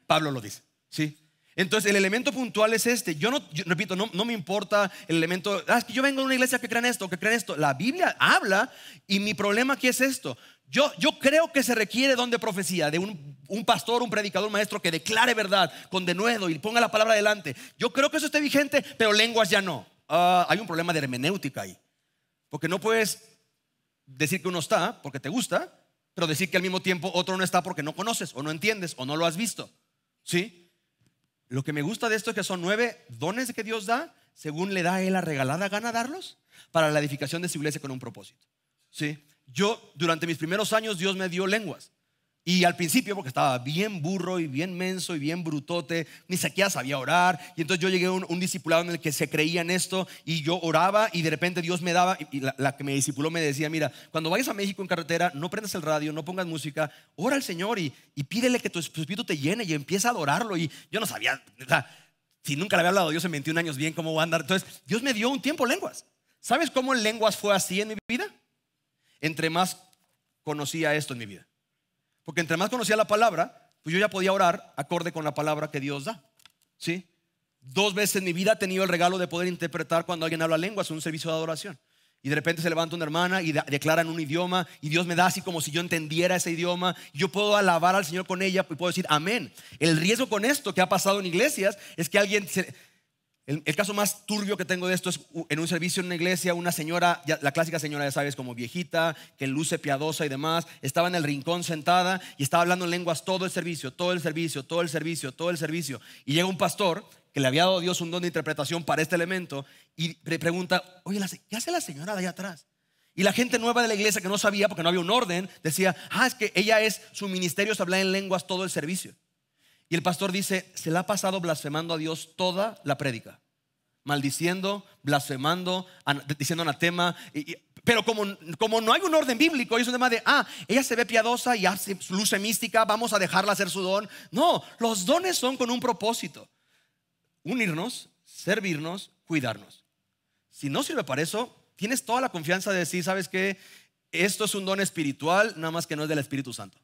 Pablo lo dice, ¿sí? Entonces, el elemento puntual es este. Yo no, repito, no, me importa el elemento, ah, es que yo vengo de una iglesia que crean esto, que crean esto. La Biblia habla y mi problema aquí es esto. Yo, creo que se requiere don de profecía, de un, pastor, un predicador, un maestro que declare verdad con denuedo y ponga la palabra adelante Yo creo que eso esté vigente, pero lenguas ya no. Ah, hay un problema de hermenéutica ahí. Porque no puedes decir que uno está porque te gusta, pero decir que al mismo tiempo otro no está porque no conoces o no entiendes o no lo has visto. ¿Sí? Lo que me gusta de esto es que son nueve dones que Dios da según le da a él la regalada gana darlos para la edificación de su iglesia con un propósito. ¿Sí? Yo, durante mis primeros años, Dios me dio lenguas. Y al principio, porque estaba bien burro y bien menso y bien brutote, ni siquiera sabía orar. Y entonces yo llegué a un, discipulado en el que se creía en esto y yo oraba y de repente Dios me daba, y la, que me discipuló me decía, mira, cuando vayas a México en carretera, no prendas el radio, no pongas música, ora al Señor y, pídele que tu espíritu te llene y empieza a adorarlo. Y yo no sabía, o sea, si nunca le había hablado a Dios en 21 años bien, ¿cómo va a andar? Entonces Dios me dio un tiempo lenguas. ¿Sabes cómo lenguas fue así en mi vida? entre más conocía esto en mi vida. Porque entre más conocía la palabra, pues yo ya podía orar acorde con la palabra que Dios da. ¿Sí? Dos veces en mi vida he tenido el regalo de poder interpretar cuando alguien habla lenguas, un servicio de adoración. Y de repente se levanta una hermana y declara en un idioma y Dios me da así como si yo entendiera ese idioma. Yo puedo alabar al Señor con ella y puedo decir amén. El riesgo con esto que ha pasado en iglesias es que alguien se, el, caso más turbio que tengo de esto es en un servicio en una iglesia, una señora, la clásica señora, ya sabes, como viejita, que luce piadosa y demás, estaba en el rincón sentada y estaba hablando en lenguas todo el servicio, todo el servicio, todo el servicio, todo el servicio. Y llega un pastor que le había dado Dios un don de interpretación para este elemento y le pregunta, oye, ¿qué hace la señora de allá atrás? Y la gente nueva de la iglesia que no sabía, porque no había un orden, decía, ah, es que ella es, su ministerio es hablar en lenguas todo el servicio. Y el pastor dice, se la ha pasado blasfemando a Dios toda la prédica. Maldiciendo, blasfemando, diciendo anatema. tema, pero como, como, no hay un orden bíblico, es un tema de, ah, ella se ve piadosa y hace, luce mística, vamos a dejarla hacer su don. No, los dones son con un propósito. Unirnos, servirnos, cuidarnos. Si no sirve para eso, tienes toda la confianza de decir, ¿sabes que Esto es un don espiritual, nada más que no es del Espíritu Santo.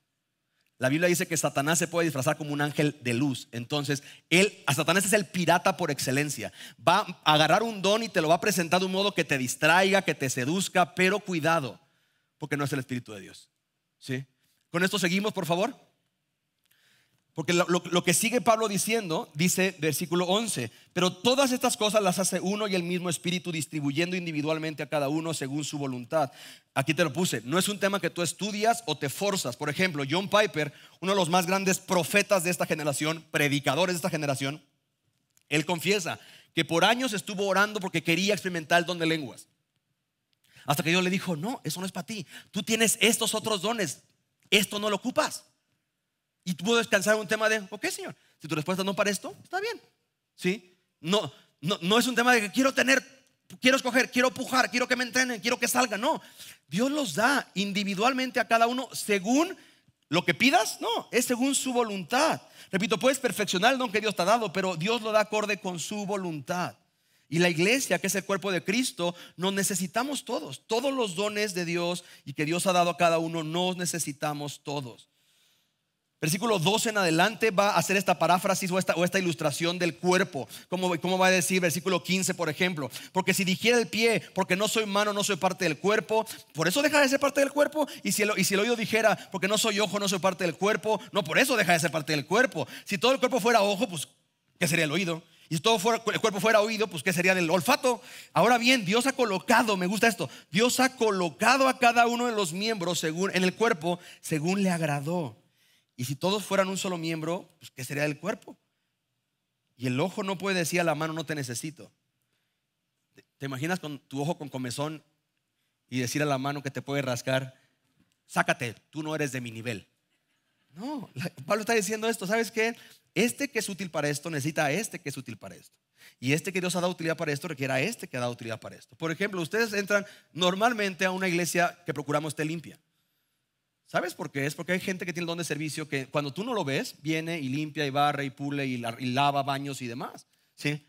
La Biblia dice que Satanás se puede disfrazar como un ángel de luz. Entonces, él, a Satanás es el pirata por excelencia. Va a agarrar un don y te lo va a presentar de un modo que te distraiga, que te seduzca, pero cuidado, porque no es el Espíritu de Dios. ¿Sí? Con esto seguimos, por favor. Porque lo, que sigue Pablo diciendo, dice versículo 11, pero todas estas cosas las hace uno y el mismo Espíritu distribuyendo individualmente a cada uno según su voluntad. Aquí te lo puse, no es un tema que tú estudias o te forzas. Por ejemplo, John Piper, uno de los más grandes profetas de esta generación, predicadores de esta generación, él confiesa que por años estuvo orando porque quería experimentar el don de lenguas. Hasta que Dios le dijo, no, eso no es para ti, tú tienes estos otros dones, esto no lo ocupas. Y tú puedes descansar en un tema de, ok, Señor, si tu respuesta no para esto, está bien. ¿Sí? No, no, no es un tema de que quiero tener, quiero escoger, quiero pujar, quiero que me entrenen, quiero que salga. No, Dios los da individualmente a cada uno según lo que pidas, no, es según su voluntad. Repito, puedes perfeccionar el don que Dios te ha dado, pero Dios lo da acorde con su voluntad. Y la iglesia, que es el cuerpo de Cristo, nos necesitamos todos. Todos los dones de Dios y que Dios ha dado a cada uno, nos necesitamos todos. Versículo 12 en adelante va a hacer esta paráfrasis o esta, o esta ilustración del cuerpo. ¿Cómo, ¿Cómo, va a decir versículo 15, por ejemplo? Porque si dijera el pie, porque no soy mano, no soy parte del cuerpo, por eso deja de ser parte del cuerpo. Y si, el, y si el oído dijera, porque no soy ojo, no soy parte del cuerpo, no, por eso deja de ser parte del cuerpo. Si todo el cuerpo fuera ojo, pues, ¿qué sería el oído? Y si todo el cuerpo fuera oído, pues ¿qué sería del olfato? Ahora bien, Dios ha colocado, me gusta esto, Dios ha colocado a cada uno de los miembros según, en el cuerpo según le agradó. Y si todos fueran un solo miembro, pues, ¿qué sería el cuerpo? Y el ojo no puede decir a la mano, no te necesito. ¿Te imaginas con tu ojo con comezón y decir a la mano que te puede rascar, sácate, tú no eres de mi nivel? No, Pablo está diciendo esto, ¿sabes qué? Este que es útil para esto necesita a este que es útil para esto. Y este que Dios ha dado utilidad para esto requiere a este que ha dado utilidad para esto. Por ejemplo, ustedes entran normalmente a una iglesia que procuramos esté limpia. ¿Sabes por qué? Es porque hay gente que tiene el don de servicio que cuando tú no lo ves, viene y limpia y barre y pule y, lava baños y demás. ¿sí?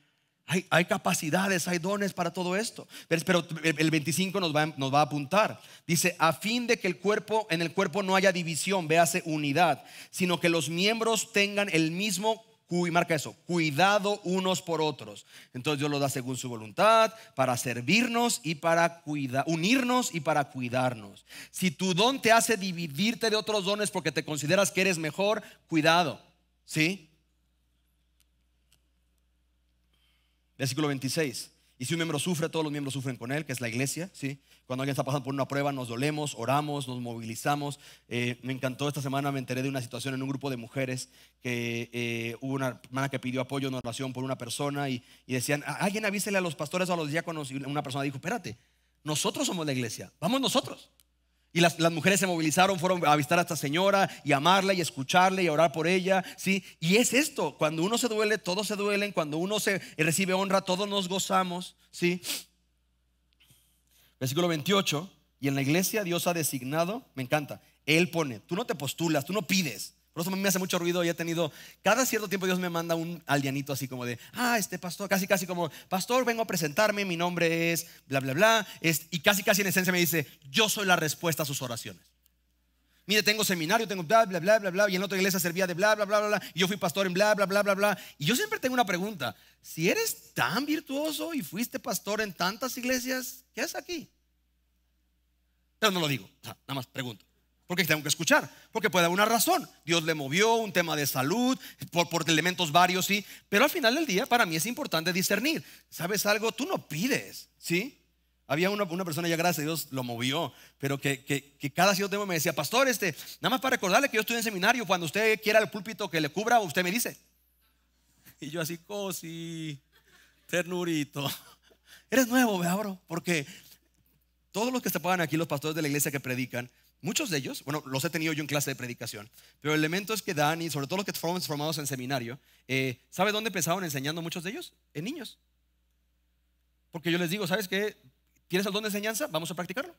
Hay, capacidades, hay dones para todo esto. Pero, el 25 nos va, nos va, a apuntar. Dice, a fin de que el cuerpo, en el cuerpo no haya división, véase unidad, sino que los miembros tengan el mismo y marca eso, cuidado unos por otros. Entonces Dios lo da según su voluntad, para servirnos y para cuidar unirnos y para cuidarnos. Si tu don te hace dividirte de otros dones porque te consideras que eres mejor, cuidado, ¿sí? Versículo 26. Y si un miembro sufre, todos los miembros sufren con él, que es la iglesia. ¿sí? Cuando alguien está pasando por una prueba, nos dolemos, oramos, nos movilizamos. Eh, me encantó esta semana, me enteré de una situación en un grupo de mujeres que eh, hubo una hermana que pidió apoyo en oración por una persona y, y decían, alguien avísele a los pastores o a los diáconos. Y una persona dijo, espérate, nosotros somos la iglesia, vamos nosotros. Y las, mujeres se movilizaron, fueron a avistar a esta señora y amarla y escucharla y orar por ella. ¿sí? Y es esto, cuando uno se duele, todos se duelen, cuando uno se recibe honra, todos nos gozamos. ¿sí? Versículo 28, y en la iglesia Dios ha designado, me encanta, Él pone, tú no te postulas, tú no pides, por eso me hace mucho ruido y he tenido, cada cierto tiempo Dios me manda un aldeanito así como de, ah, este pastor, casi, casi como, pastor, vengo a presentarme, mi nombre es, bla, bla, bla. Es, y casi, casi en esencia me dice, yo soy la respuesta a sus oraciones. Mire, tengo seminario, tengo bla, bla, bla, bla, bla, y en otra iglesia servía de bla, bla, bla, bla, bla, y yo fui pastor en bla, bla, bla, bla, bla. Y yo siempre tengo una pregunta, si eres tan virtuoso y fuiste pastor en tantas iglesias, ¿qué es aquí? Pero no lo digo, nada más pregunto porque tengo que escuchar, porque puede haber una razón. Dios le movió un tema de salud, por, por elementos varios, sí, pero al final del día para mí es importante discernir. ¿Sabes algo? Tú no pides, ¿sí? Había una, una persona, ya gracias a Dios, lo movió, pero que, que, que cada cierto tiempo me decía, pastor, este, nada más para recordarle que yo estoy en seminario, cuando usted quiera el púlpito que le cubra, usted me dice. Y yo así, cosi, oh, ternurito. Eres nuevo, me Porque todos los que se pagan aquí, los pastores de la iglesia que predican, Muchos de ellos, bueno, los he tenido yo en clase de predicación, pero el elemento es que dan, y sobre todo los que fueron formados en seminario, eh, ¿sabe dónde pensaban enseñando muchos de ellos? En niños. Porque yo les digo, ¿sabes qué? ¿Tienes el don de enseñanza? Vamos a practicarlo.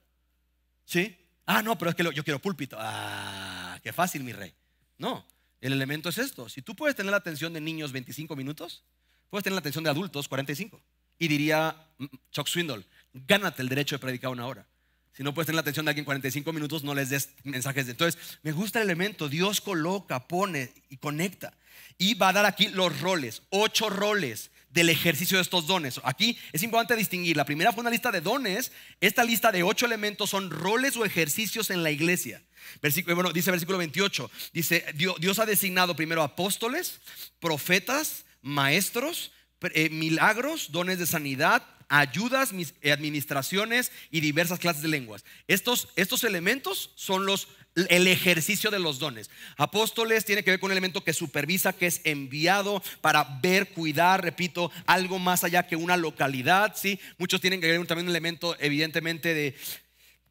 ¿Sí? Ah, no, pero es que yo quiero púlpito. Ah, qué fácil, mi rey. No, el elemento es esto. Si tú puedes tener la atención de niños 25 minutos, puedes tener la atención de adultos 45. Y diría mm, Chuck Swindle, gánate el derecho de predicar una hora. Si no puedes tener la atención de en 45 minutos, no les des mensajes. Entonces, me gusta el elemento. Dios coloca, pone y conecta. Y va a dar aquí los roles, ocho roles del ejercicio de estos dones. Aquí es importante distinguir. La primera fue una lista de dones. Esta lista de ocho elementos son roles o ejercicios en la iglesia. Versículo, eh, bueno, dice versículo 28. Dice, Dios ha designado primero apóstoles, profetas, maestros, eh, milagros, dones de sanidad, ayudas, eh, administraciones y diversas clases de lenguas. Estos, estos elementos son los el ejercicio de los dones. Apóstoles tiene que ver con un elemento que supervisa, que es enviado para ver, cuidar, repito, algo más allá que una localidad, ¿sí? Muchos tienen que ver también un elemento evidentemente de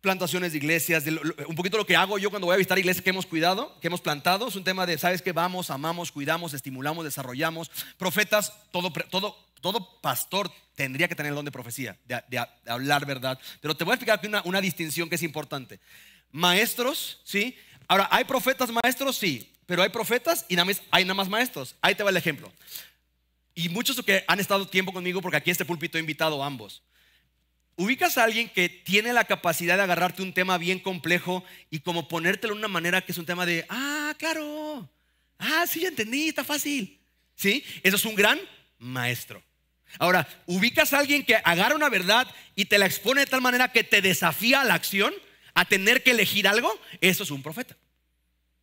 plantaciones de iglesias, un poquito lo que hago yo cuando voy a visitar iglesias que hemos cuidado, que hemos plantado, es un tema de, ¿sabes que Vamos, amamos, cuidamos, estimulamos, desarrollamos. Profetas, todo, todo, todo pastor tendría que tener el don de profecía, de, hablar verdad. Pero te voy a explicar aquí una, una, distinción que es importante. Maestros, ¿sí? Ahora, ¿hay profetas maestros? Sí, pero hay profetas y nada más, hay nada más maestros. Ahí te va el ejemplo. Y muchos que han estado tiempo conmigo, porque aquí este púlpito he invitado a ambos ubicas a alguien que tiene la capacidad de agarrarte un tema bien complejo y como ponértelo de una manera que es un tema de, ah, claro, ah, sí, ya entendí, está fácil. ¿Sí? Eso es un gran maestro. Ahora, ubicas a alguien que agarra una verdad y te la expone de tal manera que te desafía a la acción, a tener que elegir algo, eso es un profeta.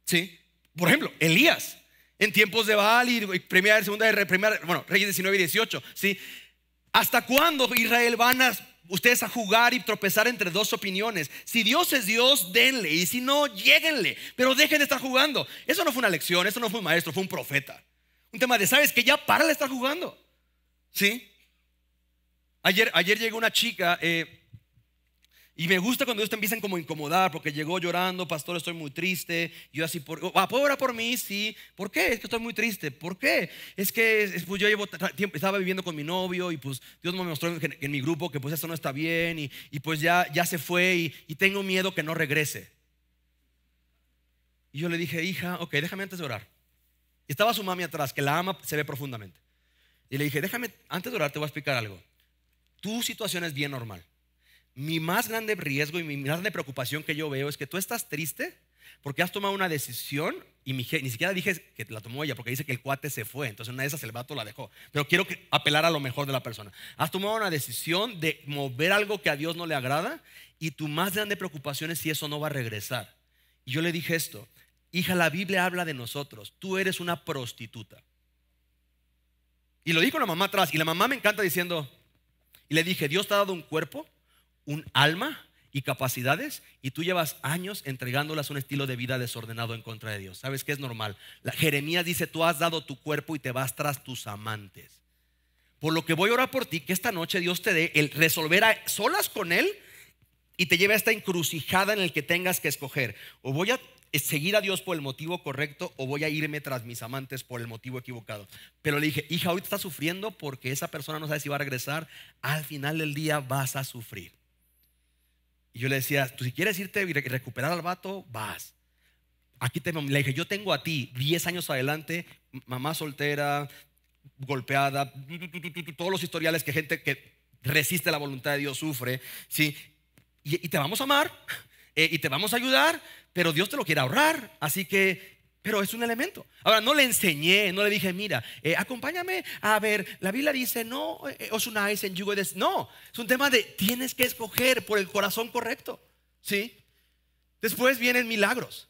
¿Sí? Por ejemplo, Elías, en tiempos de Baal y primera, segunda, primera, bueno, Reyes 19 y 18, ¿sí? ¿Hasta cuándo Israel van a ustedes a jugar y tropezar entre dos opiniones. Si Dios es Dios, denle. Y si no, lléguenle. Pero dejen de estar jugando. Eso no fue una lección, eso no fue un maestro, fue un profeta. Un tema de, ¿sabes que Ya para de estar jugando. ¿Sí? Ayer, ayer llegó una chica. Eh, y me gusta cuando ellos te empiezan como a incomodar, porque llegó llorando, pastor, estoy muy triste. yo así, ah, ¿puedo orar por mí? Sí. ¿Por qué? Es que estoy muy triste. ¿Por qué? Es que pues, yo llevo tiempo, estaba viviendo con mi novio y pues Dios me mostró en, mi grupo que pues eso no está bien y, pues ya, ya se fue y, tengo miedo que no regrese. Y yo le dije, hija, ok, déjame antes de orar. estaba su mami atrás, que la ama, se ve profundamente. Y le dije, déjame, antes de orar te voy a explicar algo. Tu situación es bien normal mi más grande riesgo y mi más grande preocupación que yo veo es que tú estás triste porque has tomado una decisión y ni siquiera dije que la tomó ella, porque dice que el cuate se fue, entonces una de esas el vato la dejó. Pero quiero que, apelar a lo mejor de la persona. Has tomado una decisión de mover algo que a Dios no le agrada y tu más grande preocupación es si eso no va a regresar. Y yo le dije esto, hija, la Biblia habla de nosotros, tú eres una prostituta. Y lo dijo la mamá atrás, y la mamá me encanta diciendo, y le dije, Dios te ha dado un cuerpo un alma y capacidades y tú llevas años entregándolas un estilo de vida desordenado en contra de Dios. ¿Sabes qué es normal? La, Jeremías dice, tú has dado tu cuerpo y te vas tras tus amantes. Por lo que voy a orar por ti, que esta noche Dios te dé el resolver a solas con Él y te lleve a esta encrucijada en el que tengas que escoger. O voy a seguir a Dios por el motivo correcto o voy a irme tras mis amantes por el motivo equivocado. Pero le dije, hija, hoy te estás sufriendo porque esa persona no sabe si va a regresar. Al final del día vas a sufrir. Y yo le decía, tú si quieres irte y recuperar al vato, vas. Aquí te, le dije, yo tengo a ti 10 años adelante, mamá soltera, golpeada, todos los historiales que gente que resiste la voluntad de Dios sufre, ¿sí? Y, te vamos a amar eh, y te vamos a ayudar, pero Dios te lo quiere ahorrar. Así que pero es un elemento. Ahora, no le enseñé, no le dije, mira, eh, acompáñame a ver, la Biblia dice, no, eh, eh, os en yugo No, es un tema de, tienes que escoger por el corazón correcto, ¿sí? Después vienen milagros.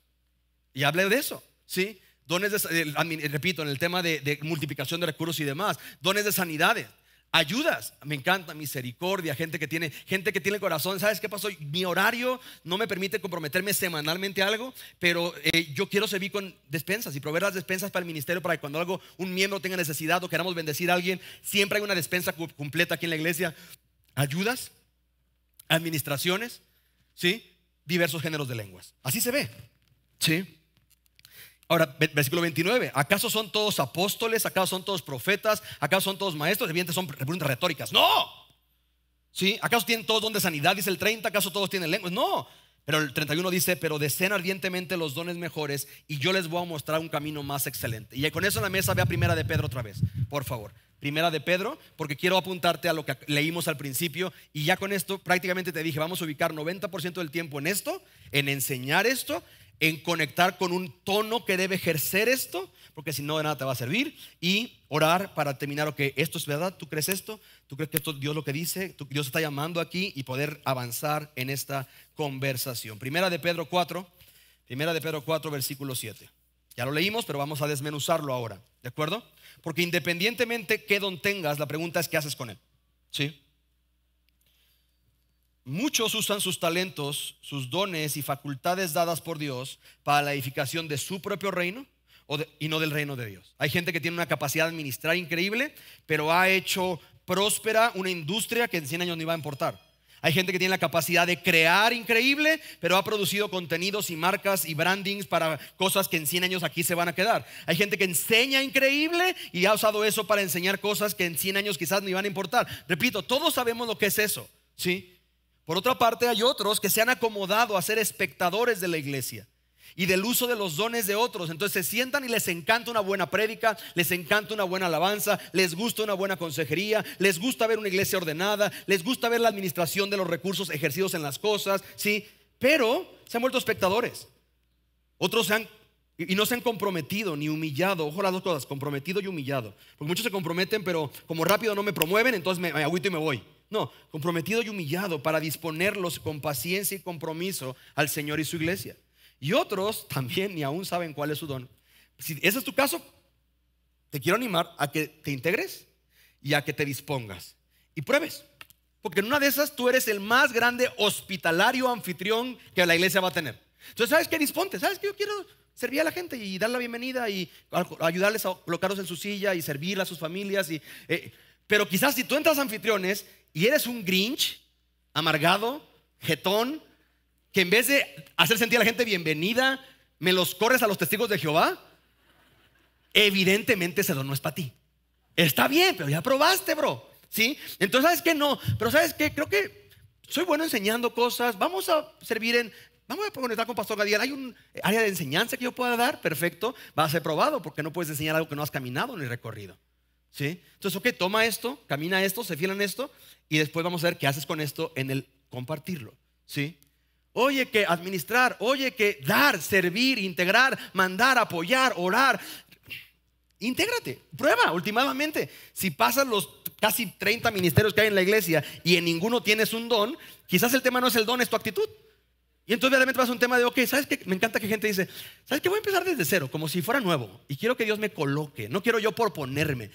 Y hablé de eso, ¿sí? Dones de, repito, en el tema de, de multiplicación de recursos y demás, dones de sanidades ayudas. Me encanta misericordia, gente que tiene, gente que tiene corazón. ¿Sabes qué pasó? Mi horario no me permite comprometerme semanalmente a algo, pero eh, yo quiero servir con despensas y proveer las despensas para el ministerio para que cuando algo un miembro tenga necesidad o queramos bendecir a alguien, siempre hay una despensa completa aquí en la iglesia. Ayudas, administraciones, ¿sí? Diversos géneros de lenguas. Así se ve. ¿Sí? Ahora, versículo 29. ¿Acaso son todos apóstoles? ¿Acaso son todos profetas? ¿Acaso son todos maestros? Evidentemente son preguntas retóricas. ¡No! ¿Sí? ¿Acaso tienen todos don de sanidad? Dice el 30. ¿Acaso todos tienen lenguas? No. Pero el 31 dice, pero desean ardientemente los dones mejores y yo les voy a mostrar un camino más excelente. Y con eso en la mesa ve Primera de Pedro otra vez, por favor. Primera de Pedro, porque quiero apuntarte a lo que leímos al principio y ya con esto prácticamente te dije, vamos a ubicar 90% del tiempo en esto, en enseñar esto en conectar con un tono que debe ejercer esto, porque si no de nada te va a servir, y orar para terminar, ok, esto es verdad, tú crees esto, tú crees que esto Dios lo que dice, Dios está llamando aquí y poder avanzar en esta conversación. Primera de Pedro 4, primera de Pedro 4, versículo 7. Ya lo leímos, pero vamos a desmenuzarlo ahora, ¿de acuerdo? Porque independientemente qué don tengas, la pregunta es qué haces con él. ¿Sí? Muchos usan sus talentos, sus dones y facultades dadas por Dios para la edificación de su propio reino y no del reino de Dios. Hay gente que tiene una capacidad de administrar increíble, pero ha hecho próspera una industria que en 100 años no va a importar. Hay gente que tiene la capacidad de crear increíble, pero ha producido contenidos y marcas y brandings para cosas que en 100 años aquí se van a quedar. Hay gente que enseña increíble y ha usado eso para enseñar cosas que en 100 años quizás no iban a importar. Repito, todos sabemos lo que es eso, ¿sí? Por otra parte, hay otros que se han acomodado a ser espectadores de la iglesia y del uso de los dones de otros. Entonces se sientan y les encanta una buena prédica, les encanta una buena alabanza, les gusta una buena consejería, les gusta ver una iglesia ordenada, les gusta ver la administración de los recursos ejercidos en las cosas, ¿sí? Pero se han vuelto espectadores. Otros se han y no se han comprometido ni humillado. Ojo las dos cosas, comprometido y humillado. Porque muchos se comprometen, pero como rápido no me promueven, entonces me, me agüito y me voy. No, comprometido y humillado para disponerlos con paciencia y compromiso al Señor y su iglesia. Y otros también ni aún saben cuál es su don. Si ese es tu caso, te quiero animar a que te integres y a que te dispongas y pruebes. Porque en una de esas tú eres el más grande hospitalario anfitrión que la iglesia va a tener. Entonces, ¿sabes que Disponte, ¿sabes que Yo quiero servir a la gente y dar la bienvenida y ayudarles a colocarlos en su silla y servir a sus familias. Eh, pero quizás si tú entras anfitriones y eres un grinch, amargado, jetón, que en vez de hacer sentir a la gente bienvenida, me los corres a los testigos de Jehová, evidentemente ese don no es para ti. Está bien, pero ya probaste, bro. ¿Sí? Entonces, ¿sabes qué? No, pero ¿sabes qué? Creo que soy bueno enseñando cosas. Vamos a servir en, Vamos a conectar con Pastor Gadiel. Hay un área de enseñanza que yo pueda dar. Perfecto. Va a ser probado porque no puedes enseñar algo que no has caminado ni recorrido. Entonces, ok, toma esto, camina esto, se fiel en esto y después vamos a ver qué haces con esto en el compartirlo, ¿sí? Oye, que administrar, oye, que dar, servir, integrar, mandar, apoyar, orar. Intégrate, prueba últimamente. Si pasas los casi 30 ministerios que hay en la iglesia y en ninguno tienes un don, quizás el tema no es el don, es tu actitud. Y entonces realmente pasa un tema de, ok, ¿sabes qué? Me encanta que gente dice, ¿sabes qué? Voy a empezar desde cero, como si fuera nuevo. Y quiero que Dios me coloque. No quiero yo proponerme.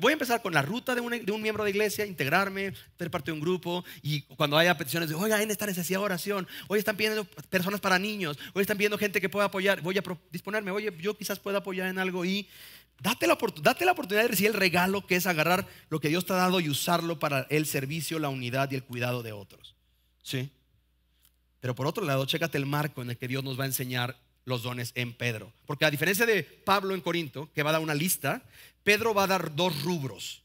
voy a empezar con la ruta de un, miembro de iglesia, integrarme, ser parte de un grupo. Y cuando haya peticiones de, oiga, en esta necesidad de oración, hoy están pidiendo personas para niños, hoy están pidiendo gente que pueda apoyar, voy a disponerme, oye, yo quizás pueda apoyar en algo y Date la, date la, oportunidad de recibir el regalo que es agarrar lo que Dios te ha dado y usarlo para el servicio, la unidad y el cuidado de otros. ¿Sí? Pero por otro lado, chécate el marco en el que Dios nos va a enseñar los dones en Pedro. Porque a diferencia de Pablo en Corinto, que va a dar una lista, Pedro va a dar dos rubros.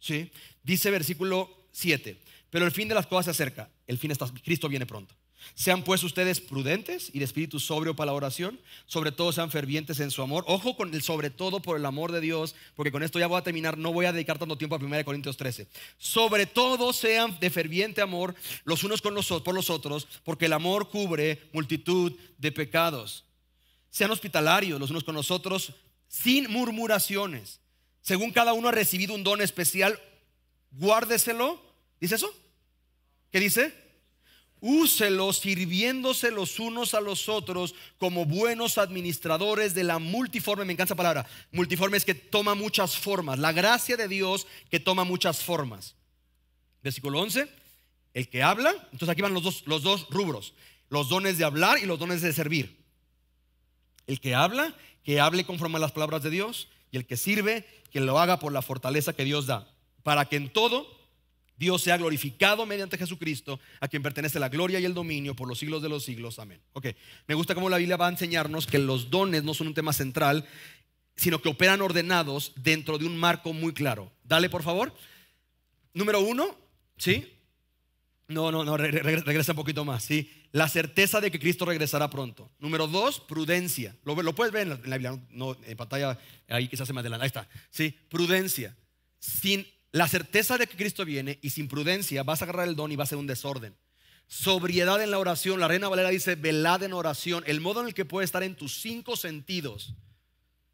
¿sí? Dice versículo 7, pero el fin de las cosas se acerca, el fin está, Cristo viene pronto. Sean pues ustedes prudentes y de espíritu sobrio para la oración, sobre todo sean fervientes en su amor. Ojo con el sobre todo por el amor de Dios, porque con esto ya voy a terminar, no voy a dedicar tanto tiempo a 1 Corintios 13. Sobre todo sean de ferviente amor los unos con los, por los otros, porque el amor cubre multitud de pecados. Sean hospitalarios los unos con los otros, sin murmuraciones. Según cada uno ha recibido un don especial, guárdeselo. ¿Dice eso? ¿Qué dice? Úselos sirviéndose los unos a los otros como buenos administradores de la multiforme, me encanta la palabra, multiforme es que toma muchas formas, la gracia de Dios que toma muchas formas. Versículo 11, el que habla, entonces aquí van los dos, los dos rubros, los dones de hablar y los dones de servir. El que habla, que hable conforme a las palabras de Dios, y el que sirve, que lo haga por la fortaleza que Dios da, para que en todo Dios sea glorificado mediante Jesucristo, a quien pertenece la gloria y el dominio por los siglos de los siglos. Amén. Ok, me gusta cómo la Biblia va a enseñarnos que los dones no son un tema central, sino que operan ordenados dentro de un marco muy claro. Dale, por favor. Número uno, ¿sí? No, no, no, regresa un poquito más, ¿sí? La certeza de que Cristo regresará pronto. Número dos, prudencia. Lo, puedes ver en la, Biblia, no, en pantalla, ahí quizás se me adelanta. Ahí está, ¿sí? Prudencia. Sin la certeza de que Cristo viene y sin prudencia vas a agarrar el don y va a ser un desorden. Sobriedad en la oración. La Reina Valera dice, velada en oración. El modo en el que puedes estar en tus cinco sentidos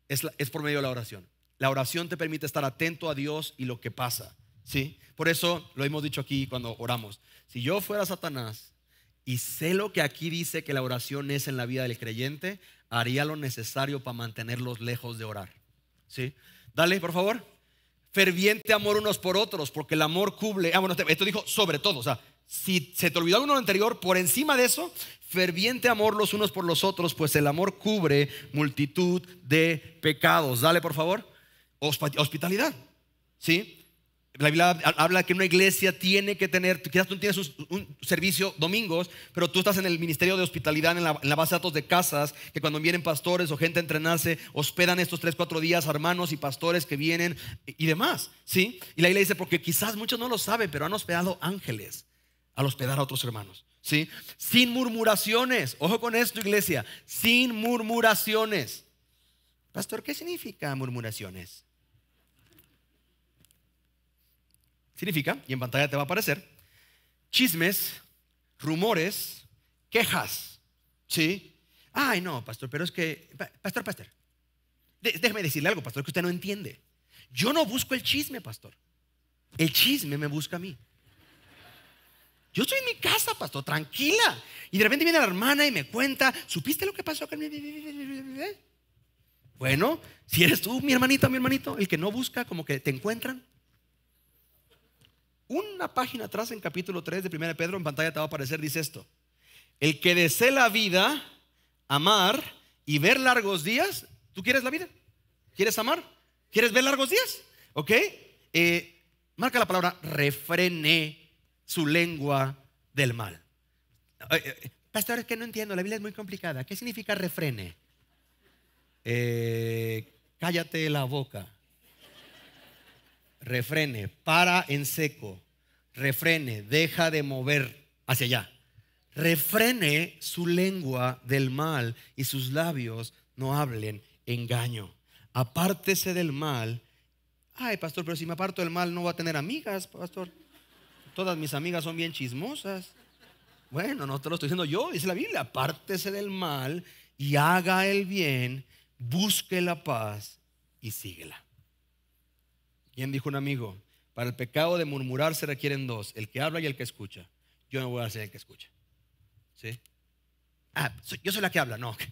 es, es por medio de la oración. La oración te permite estar atento a Dios y lo que pasa. ¿sí? Por eso lo hemos dicho aquí cuando oramos. Si yo fuera Satanás y sé lo que aquí dice que la oración es en la vida del creyente, haría lo necesario para mantenerlos lejos de orar. ¿sí? Dale, por favor ferviente amor unos por otros, porque el amor cubre. Ah, bueno, este, esto dijo sobre todo, o sea, si se te olvidó alguno anterior, por encima de eso, ferviente amor los unos por los otros, pues el amor cubre multitud de pecados. Dale, por favor, hospitalidad. ¿Sí? La Biblia habla que una iglesia tiene que tener, quizás tú tienes un, servicio domingos, pero tú estás en el ministerio de hospitalidad, en la, base de datos de casas, que cuando vienen pastores o gente a entrenarse, hospedan estos tres, cuatro días hermanos y pastores que vienen y, demás, ¿sí? Y la Biblia dice, porque quizás muchos no lo saben, pero han hospedado ángeles al hospedar a otros hermanos, ¿sí? Sin murmuraciones, ojo con esto iglesia, sin murmuraciones. Pastor, ¿qué significa murmuraciones? significa, y en pantalla te va a aparecer, chismes, rumores, quejas. ¿Sí? Ay, no, pastor, pero es que, pastor, pastor, déjeme decirle algo, pastor, que usted no entiende. Yo no busco el chisme, pastor. El chisme me busca a mí. Yo estoy en mi casa, pastor, tranquila. Y de repente viene la hermana y me cuenta, ¿supiste lo que pasó con mi? Bueno, si eres tú, mi hermanito, mi hermanito, el que no busca, como que te encuentran. Una página atrás en capítulo 3 de 1 Pedro, en pantalla te va a aparecer, dice esto. El que desee la vida, amar y ver largos días, ¿tú quieres la vida? ¿Quieres amar? ¿Quieres ver largos días? ¿Ok? Eh, marca la palabra, refrene su lengua del mal. Eh, eh, pastor, es que no entiendo, la Biblia es muy complicada. ¿Qué significa refrene? cállate la boca. Refrene, para en seco refrene, deja de mover hacia allá. Refrene su lengua del mal y sus labios no hablen engaño. Apártese del mal. Ay, pastor, pero si me aparto del mal no va a tener amigas, pastor. Todas mis amigas son bien chismosas. Bueno, no te lo estoy diciendo yo, dice la Biblia, apártese del mal y haga el bien, busque la paz y síguela. ¿Quién dijo un amigo? Para el pecado de murmurar se requieren dos, el que habla y el que escucha. Yo no voy a ser el que escucha. ¿Sí? Ah, yo soy la que habla, no.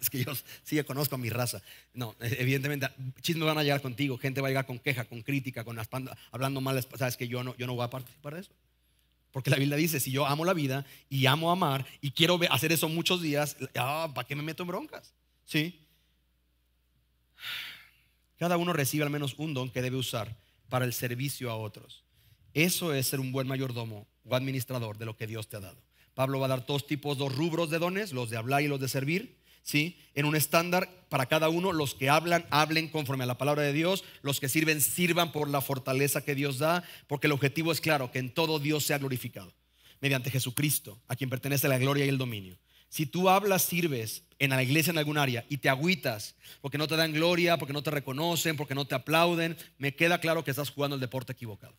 Es que yo sí conozco a mi raza. No, e, evidentemente, chismes van a llegar contigo, gente va a llegar con queja, con crítica, con hablando mal. Sabes que yo no, yo no voy a participar de eso. Porque la Biblia dice, si yo amo la vida y amo amar y quiero hacer eso muchos días, ah, ¿para qué me meto en broncas? ¿Sí? Cada uno recibe al menos un don que debe usar para el servicio a otros. Eso es ser un buen mayordomo o administrador de lo que Dios te ha dado. Pablo va a dar dos tipos, dos rubros de dones, los de hablar y los de servir. ¿Sí? En un estándar para cada uno, los que hablan, hablen conforme a la palabra de Dios, los que sirven, sirvan por la fortaleza que Dios da, porque el objetivo es claro, que en todo Dios sea glorificado, mediante Jesucristo, a quien pertenece la gloria y el dominio. Si tú hablas, sirves en la iglesia en algún área y te agüitas porque no te dan gloria, porque no te reconocen, porque no te aplauden, me queda claro que estás jugando el deporte equivocado.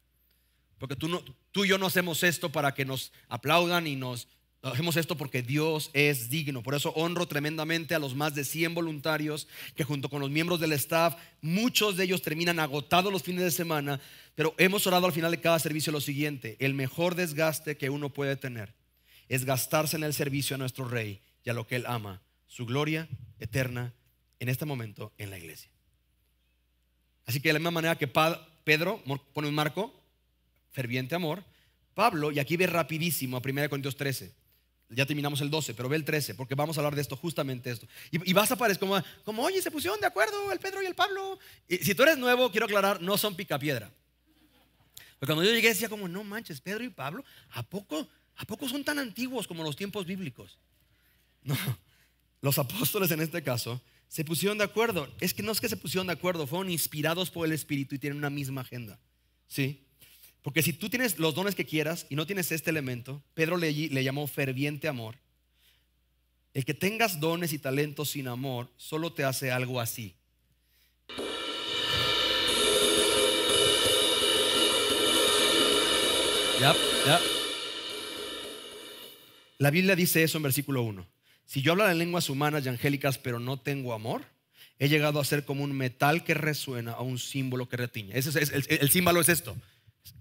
Porque tú, tú y yo no hacemos esto para que nos aplaudan y nos... Hacemos esto porque Dios es digno. Por eso honro tremendamente a los más de 100 voluntarios que junto con los miembros del staff, muchos de ellos terminan agotados los fines de semana, pero hemos orado al final de cada servicio lo siguiente, el mejor desgaste que uno puede tener es gastarse en el servicio a nuestro Rey y a lo que Él ama, su gloria eterna en este momento en la iglesia. Así que de la misma manera que Pedro pone un marco, ferviente amor, Pablo, y aquí ve rapidísimo a 1 Corintios 13, ya terminamos el 12, pero ve el 13, porque vamos a hablar de esto, justamente esto. Y, vas a parecer como, como, oye, se pusieron de acuerdo el Pedro y el Pablo. Y, si tú eres nuevo, quiero aclarar, no son picapiedra. Porque cuando yo llegué decía como, no manches, Pedro y Pablo, ¿a poco? ¿A poco son tan antiguos como los tiempos bíblicos? No, los apóstoles en este caso se pusieron de acuerdo. Es que no es que se pusieron de acuerdo, fueron inspirados por el Espíritu y tienen una misma agenda. ¿Sí? Porque si tú tienes los dones que quieras y no tienes este elemento, Pedro le, le llamó ferviente amor. El que tengas dones y talentos sin amor solo te hace algo así. ¿Ya? ¿Ya? La Biblia dice eso en versículo 1. Si yo hablo en lenguas humanas y angélicas, pero no tengo amor, he llegado a ser como un metal que resuena a un símbolo que retiña. Ese el, símbolo es esto.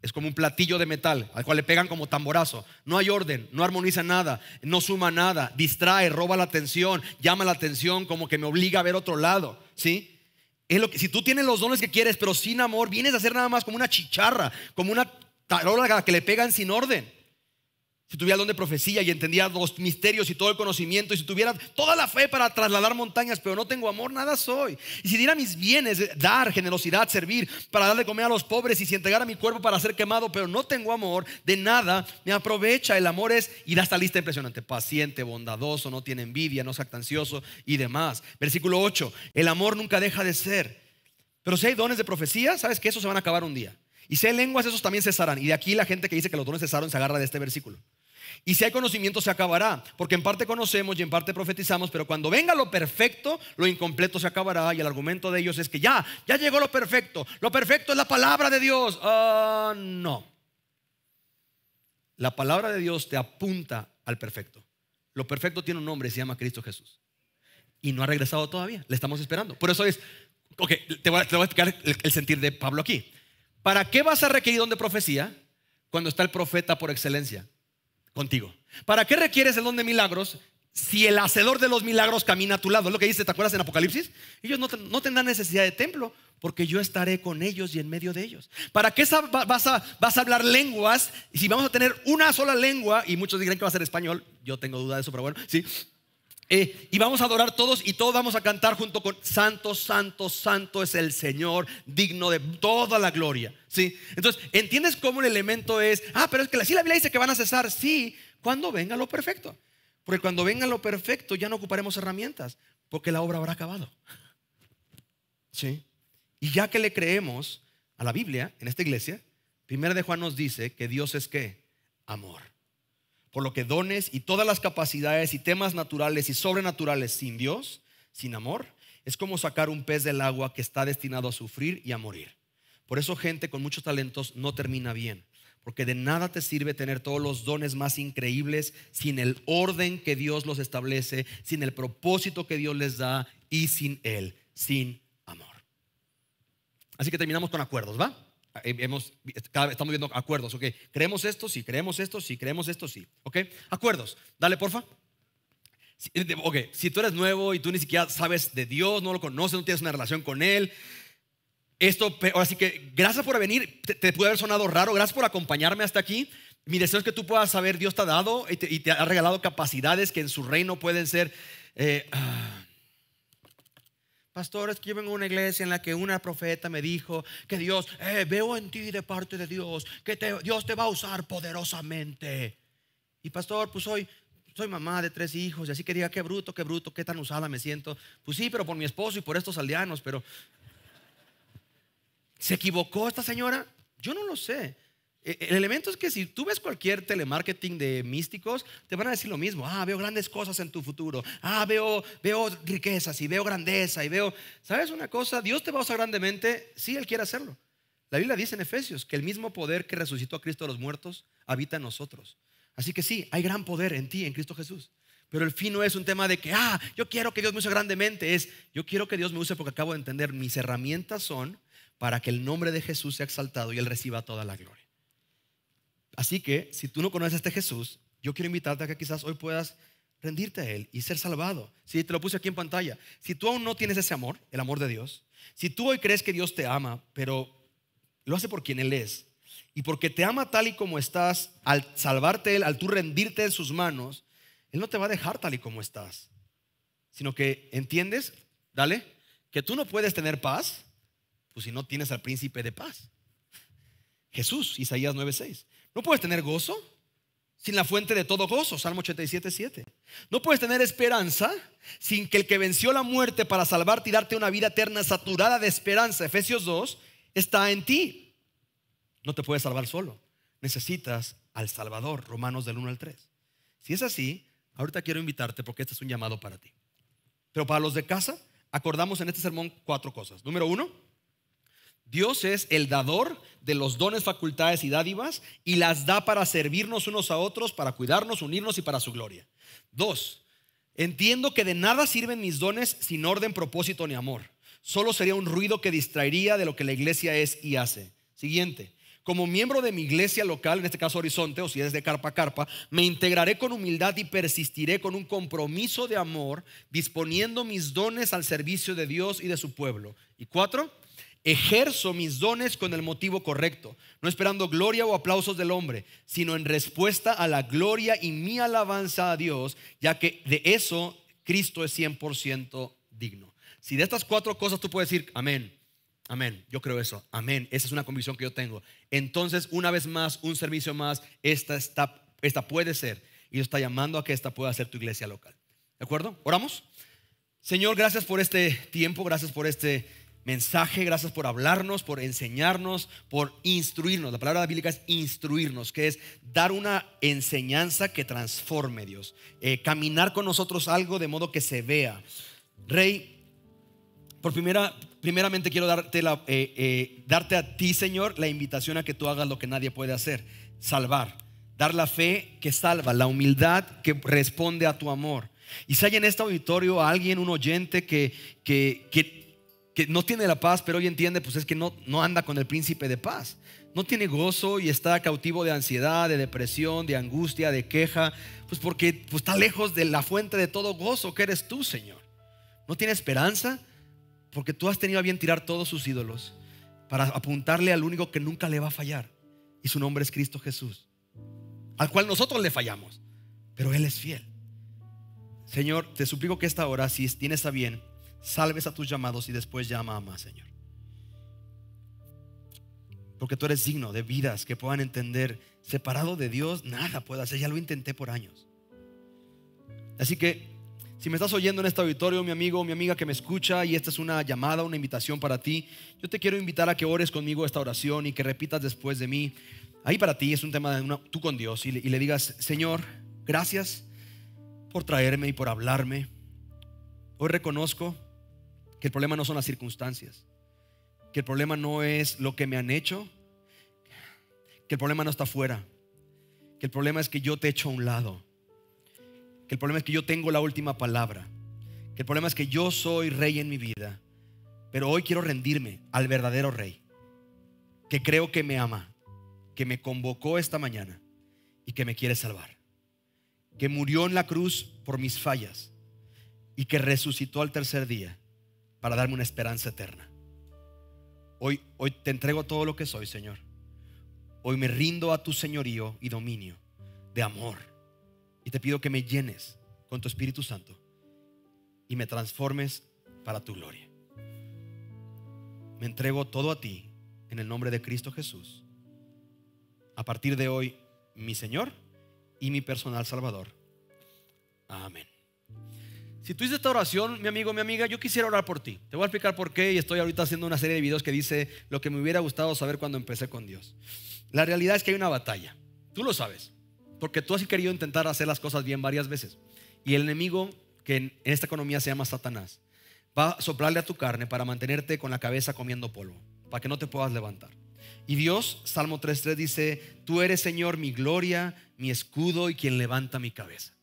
Es como un platillo de metal al cual le pegan como tamborazo. No hay orden, no armoniza nada, no suma nada, distrae, roba la atención, llama la atención, como que me obliga a ver otro lado. ¿Sí? Es lo que, si tú tienes los dones que quieres, pero sin amor, vienes a ser nada más como una chicharra, como una tarola que le pegan sin orden si tuviera don de profecía y entendía los misterios y todo el conocimiento, y si tuviera toda la fe para trasladar montañas, pero no tengo amor, nada soy. Y si diera mis bienes, eh, dar, generosidad, servir, para darle comer a los pobres, y si entregara mi cuerpo para ser quemado, pero no tengo amor, de nada me aprovecha. El amor es, y da esta lista impresionante, paciente, bondadoso, no tiene envidia, no es actancioso y demás. Versículo 8, el amor nunca deja de ser. Pero si hay dones de profecía, ¿sabes que eso se van a acabar un día? Y si hay lenguas, esos también cesarán. Y de aquí la gente que dice que los dones cesaron se agarra de este versículo. Y si hay conocimiento se acabará, porque en parte conocemos y en parte profetizamos, pero cuando venga lo perfecto, lo incompleto se acabará. Y el argumento de ellos es que ya, ya llegó lo perfecto. Lo perfecto es la palabra de Dios. Ah, no. La palabra de Dios te apunta al perfecto. Lo perfecto tiene un nombre, se llama Cristo Jesús. Y no ha regresado todavía, le estamos esperando. Por eso es, ok, te voy a, explicar el sentir de Pablo aquí. ¿Para qué vas a requerir don de profecía cuando está el profeta por excelencia contigo? ¿Para qué requieres el don de milagros si el hacedor de los milagros camina a tu lado? Es lo que dice, ¿te acuerdas en Apocalipsis? Ellos no, tendrán necesidad de templo porque yo estaré con ellos y en medio de ellos. ¿Para qué vas a, vas a hablar lenguas si vamos a tener una sola lengua? Y muchos dirán que va a ser español, yo tengo duda de eso, pero bueno, sí. Eh, y vamos a adorar todos y todos vamos a cantar junto con Santo, Santo, Santo es el Señor, digno de toda la gloria. ¿sí? Entonces, ¿entiendes cómo el elemento es? Ah, pero es que la, la Biblia dice que van a cesar. Sí, cuando venga lo perfecto. Porque cuando venga lo perfecto ya no ocuparemos herramientas, porque la obra habrá acabado. ¿Sí? Y ya que le creemos a la Biblia en esta iglesia, Primera de Juan nos dice que Dios es qué? Amor por lo que dones y todas las capacidades y temas naturales y sobrenaturales sin Dios, sin amor, es como sacar un pez del agua que está destinado a sufrir y a morir. Por eso gente con muchos talentos no termina bien, porque de nada te sirve tener todos los dones más increíbles sin el orden que Dios los establece, sin el propósito que Dios les da y sin Él, sin amor. Así que terminamos con acuerdos, ¿va? Eh, hemos, estamos viendo acuerdos, ¿ok? Creemos esto, sí, creemos esto, sí, creemos esto, sí, ¿ok? Acuerdos, dale porfa. Eh, ok, si tú eres nuevo y tú ni siquiera sabes de Dios, no lo conoces, no tienes una relación con Él, esto, ahora que gracias por venir, te, puede haber sonado raro, gracias por acompañarme hasta aquí. Mi deseo es que tú puedas saber, Dios te ha dado y te, ha regalado capacidades que en su reino pueden ser... Eh, ah, es que yo vengo a una iglesia en la que una profeta me dijo que Dios, eh, veo en ti de parte de Dios, que Dios te va a usar poderosamente. Y pastor, pues hoy soy mamá de tres hijos, y así que diga, qué bruto, qué bruto, qué tan usada me siento. Pues sí, pero por mi esposo y por estos aldeanos, pero... ¿Se equivocó esta señora? Yo no lo sé. E, el elemento es que si tú ves cualquier telemarketing de místicos, te van a decir lo mismo. Ah, veo grandes cosas en tu futuro. Ah, veo, veo riquezas y veo grandeza y veo... ¿Sabes una cosa? Dios te va a usar grandemente si Él quiere hacerlo. La Biblia dice en Efesios que el mismo poder que resucitó a Cristo de los muertos habita en nosotros. Así que sí, hay gran poder en ti, en Cristo Jesús. Pero el fin no es un tema de que, ah, yo quiero que Dios me use grandemente. Es, yo quiero que Dios me use porque acabo de entender, mis herramientas son para que el nombre de Jesús sea exaltado y Él reciba toda la gloria. Así que si tú no conoces a este Jesús, yo quiero invitarte a que quizás hoy puedas rendirte a Él y ser salvado. Si te lo puse aquí en pantalla, si tú aún no tienes ese amor, el amor de Dios, si tú hoy crees que Dios te ama, pero lo hace por quien Él es, y porque te ama tal y como estás, al salvarte Él, al tú rendirte en sus manos, Él no te va a dejar tal y como estás, sino que entiendes, dale, que tú no puedes tener paz, pues si no tienes al príncipe de paz. Jesús, Isaías 9:6. No puedes tener gozo sin la fuente de todo gozo, Salmo 87, 7. No puedes tener esperanza sin que el que venció la muerte para salvarte y darte una vida eterna saturada de esperanza, Efesios 2, está en ti. No te puedes salvar solo. Necesitas al Salvador, Romanos del 1 al 3. Si es así, ahorita quiero invitarte porque este es un llamado para ti. Pero para los de casa, acordamos en este sermón cuatro cosas. Número uno, Dios es el dador de los dones, facultades y dádivas y las da para servirnos unos a otros, para cuidarnos, unirnos y para su gloria. Dos, entiendo que de nada sirven mis dones sin orden, propósito ni amor. Solo sería un ruido que distraería de lo que la iglesia es y hace. Siguiente, como miembro de mi iglesia local, en este caso Horizonte, o si es de Carpa a Carpa, me integraré con humildad y persistiré con un compromiso de amor, disponiendo mis dones al servicio de Dios y de su pueblo. Y cuatro, Ejerzo mis dones con el motivo correcto, no esperando gloria o aplausos del hombre, sino en respuesta a la gloria y mi alabanza a Dios, ya que de eso Cristo es 100% digno. Si de estas cuatro cosas tú puedes decir, amén, Amén, yo creo eso. Amén, esa es una convicción que yo tengo. Entonces, una vez más, un servicio más, esta, esta puede ser. Y está llamando a que esta pueda ser tu iglesia local. ¿De acuerdo? Oramos. Señor, gracias por este tiempo, gracias por este mensaje, gracias por hablarnos, por enseñarnos, por instruirnos. La palabra bíblica es instruirnos, que es dar una enseñanza que transforme, Dios. Eh, caminar con nosotros algo de modo que se vea. Rey, por primera, primeramente quiero darte, la, eh, eh, darte a ti, Señor, la invitación a que tú hagas lo que nadie puede hacer, salvar. Dar la fe que salva, la humildad que responde a tu amor. Y si hay en este auditorio alguien, un oyente que, que, que que no tiene la paz, pero hoy entiende, pues es que no, no anda con el príncipe de paz. No tiene gozo y está cautivo de ansiedad, de depresión, de angustia, de queja, pues porque pues, está lejos de la fuente de todo gozo que eres tú, Señor. No tiene esperanza porque tú has tenido a bien tirar todos sus ídolos para apuntarle al único que nunca le va a fallar. Y su nombre es Cristo Jesús, al cual nosotros le fallamos, pero Él es fiel. Señor, te suplico que esta hora, si tienes a bien, salves a tus llamados y después llama a más, Señor. Porque tú eres digno de vidas que puedan entender, separado de Dios, nada puedo hacer, ya lo intenté por años. Así que, si me estás oyendo en este auditorio, mi amigo mi amiga que me escucha, y esta es una llamada, una invitación para ti, yo te quiero invitar a que ores conmigo esta oración y que repitas después de mí. Ahí para ti es un tema de una, tú con Dios y le digas, Señor, gracias por traerme y por hablarme. Hoy reconozco que el problema no son las circunstancias. Que el problema no es lo que me han hecho. Que el problema no está afuera. Que el problema es que yo te echo a un lado. Que el problema es que yo tengo la última palabra. Que el problema es que yo soy rey en mi vida. Pero hoy quiero rendirme al verdadero rey. Que creo que me ama. Que me convocó esta mañana. Y que me quiere salvar. Que murió en la cruz por mis fallas. Y que resucitó al tercer día para darme una esperanza eterna. Hoy, hoy te entrego todo lo que soy, Señor. Hoy me rindo a tu señorío y dominio de amor. Y te pido que me llenes con tu Espíritu Santo y me transformes para tu gloria. Me entrego todo a ti en el nombre de Cristo Jesús. A partir de hoy, mi Señor y mi personal Salvador. Amén. Si tú hiciste esta oración, mi amigo, mi amiga, yo quisiera orar por ti. Te voy a explicar por qué y estoy ahorita haciendo una serie de videos que dice lo que me hubiera gustado saber cuando empecé con Dios. La realidad es que hay una batalla. Tú lo sabes, porque tú has querido intentar hacer las cosas bien varias veces. Y el enemigo, que en esta economía se llama Satanás, va a soplarle a tu carne para mantenerte con la cabeza comiendo polvo, para que no te puedas levantar. Y Dios, Salmo 3.3 dice, tú eres Señor mi gloria, mi escudo y quien levanta mi cabeza.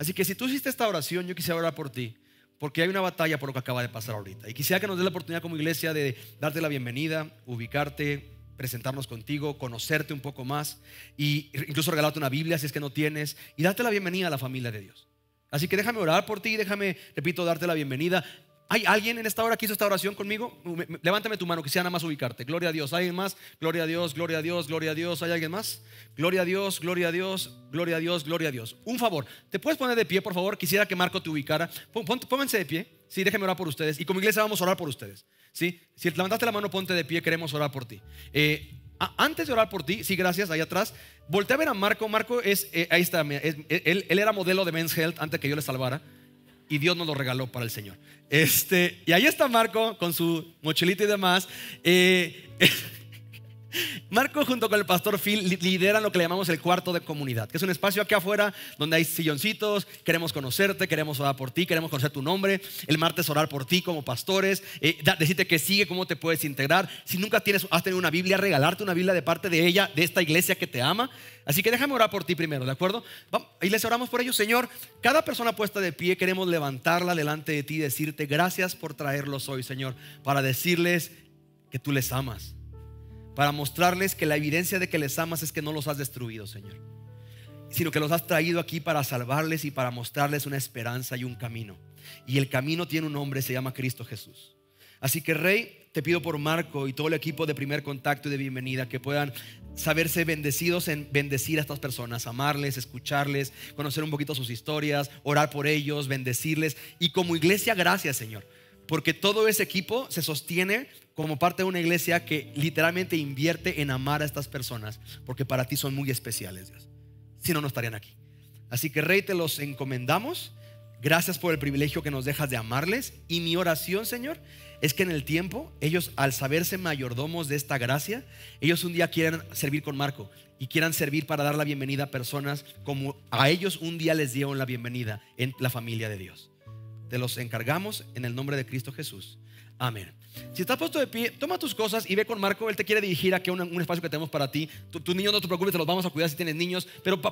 Así que si tú hiciste esta oración, yo quisiera orar por ti, porque hay una batalla por lo que acaba de pasar ahorita. Y quisiera que nos dé la oportunidad como iglesia de darte la bienvenida, ubicarte, presentarnos contigo, conocerte un poco más y e incluso regalarte una Biblia si es que no tienes y darte la bienvenida a la familia de Dios. Así que déjame orar por ti, déjame, repito, darte la bienvenida. ¿Hay alguien en esta hora que hizo esta oración conmigo? Levántame tu mano, quisiera nada más ubicarte. Gloria a Dios. ¿Hay alguien más? Gloria a Dios, gloria a Dios, gloria a Dios. ¿Hay alguien más? Gloria a Dios, gloria a Dios, gloria a Dios, gloria a Dios. Un favor, ¿te puedes poner de pie, por favor? Quisiera que Marco te ubicara. Pónganse de pie. Sí, déjeme orar por ustedes. Y como iglesia vamos a orar por ustedes. ¿Sí? Si levantaste la mano, ponte de pie, queremos orar por ti. Eh, antes de orar por ti, sí, gracias, ahí atrás, voltea a ver a Marco. Marco es, eh, ahí está, él, él, era modelo de Men's Health antes que yo le salvara y Dios nos lo regaló para el Señor. Este, y ahí está Marco con su mochilita y demás. Eh, Marco junto con el pastor Phil lideran lo que le llamamos el cuarto de comunidad, que es un espacio aquí afuera donde hay silloncitos, queremos conocerte, queremos orar por ti, queremos conocer tu nombre, el martes orar por ti como pastores, eh, decirte que sigue, cómo te puedes integrar, si nunca tienes, has tenido una Biblia, regalarte una Biblia de parte de ella, de esta iglesia que te ama. Así que déjame orar por ti primero, ¿de acuerdo? Y les oramos por ellos, Señor. Cada persona puesta de pie queremos levantarla delante de ti decirte gracias por traerlos hoy, Señor, para decirles que tú les amas para mostrarles que la evidencia de que les amas es que no los has destruido, Señor, sino que los has traído aquí para salvarles y para mostrarles una esperanza y un camino. Y el camino tiene un nombre, se llama Cristo Jesús. Así que, Rey, te pido por Marco y todo el equipo de primer contacto y de bienvenida que puedan saberse bendecidos en bendecir a estas personas, amarles, escucharles, conocer un poquito sus historias, orar por ellos, bendecirles. Y como iglesia, gracias, Señor porque todo ese equipo se sostiene como parte de una iglesia que literalmente invierte en amar a estas personas, porque para ti son muy especiales, Dios. Si no, no estarían aquí. Así que, Rey, te los encomendamos. Gracias por el privilegio que nos dejas de amarles. Y mi oración, Señor, es que en el tiempo, ellos al saberse mayordomos de esta gracia, ellos un día quieran servir con Marco y quieran servir para dar la bienvenida a personas como a ellos un día les dieron la bienvenida en la familia de Dios. Te los encargamos en el nombre de Cristo Jesús. Amén. Si estás puesto de pie, toma tus cosas y ve con Marco. Él te quiere dirigir aquí a un, un espacio que tenemos para ti. Tus tu niños no te preocupes, te los vamos a cuidar si tienes niños. Pero papá.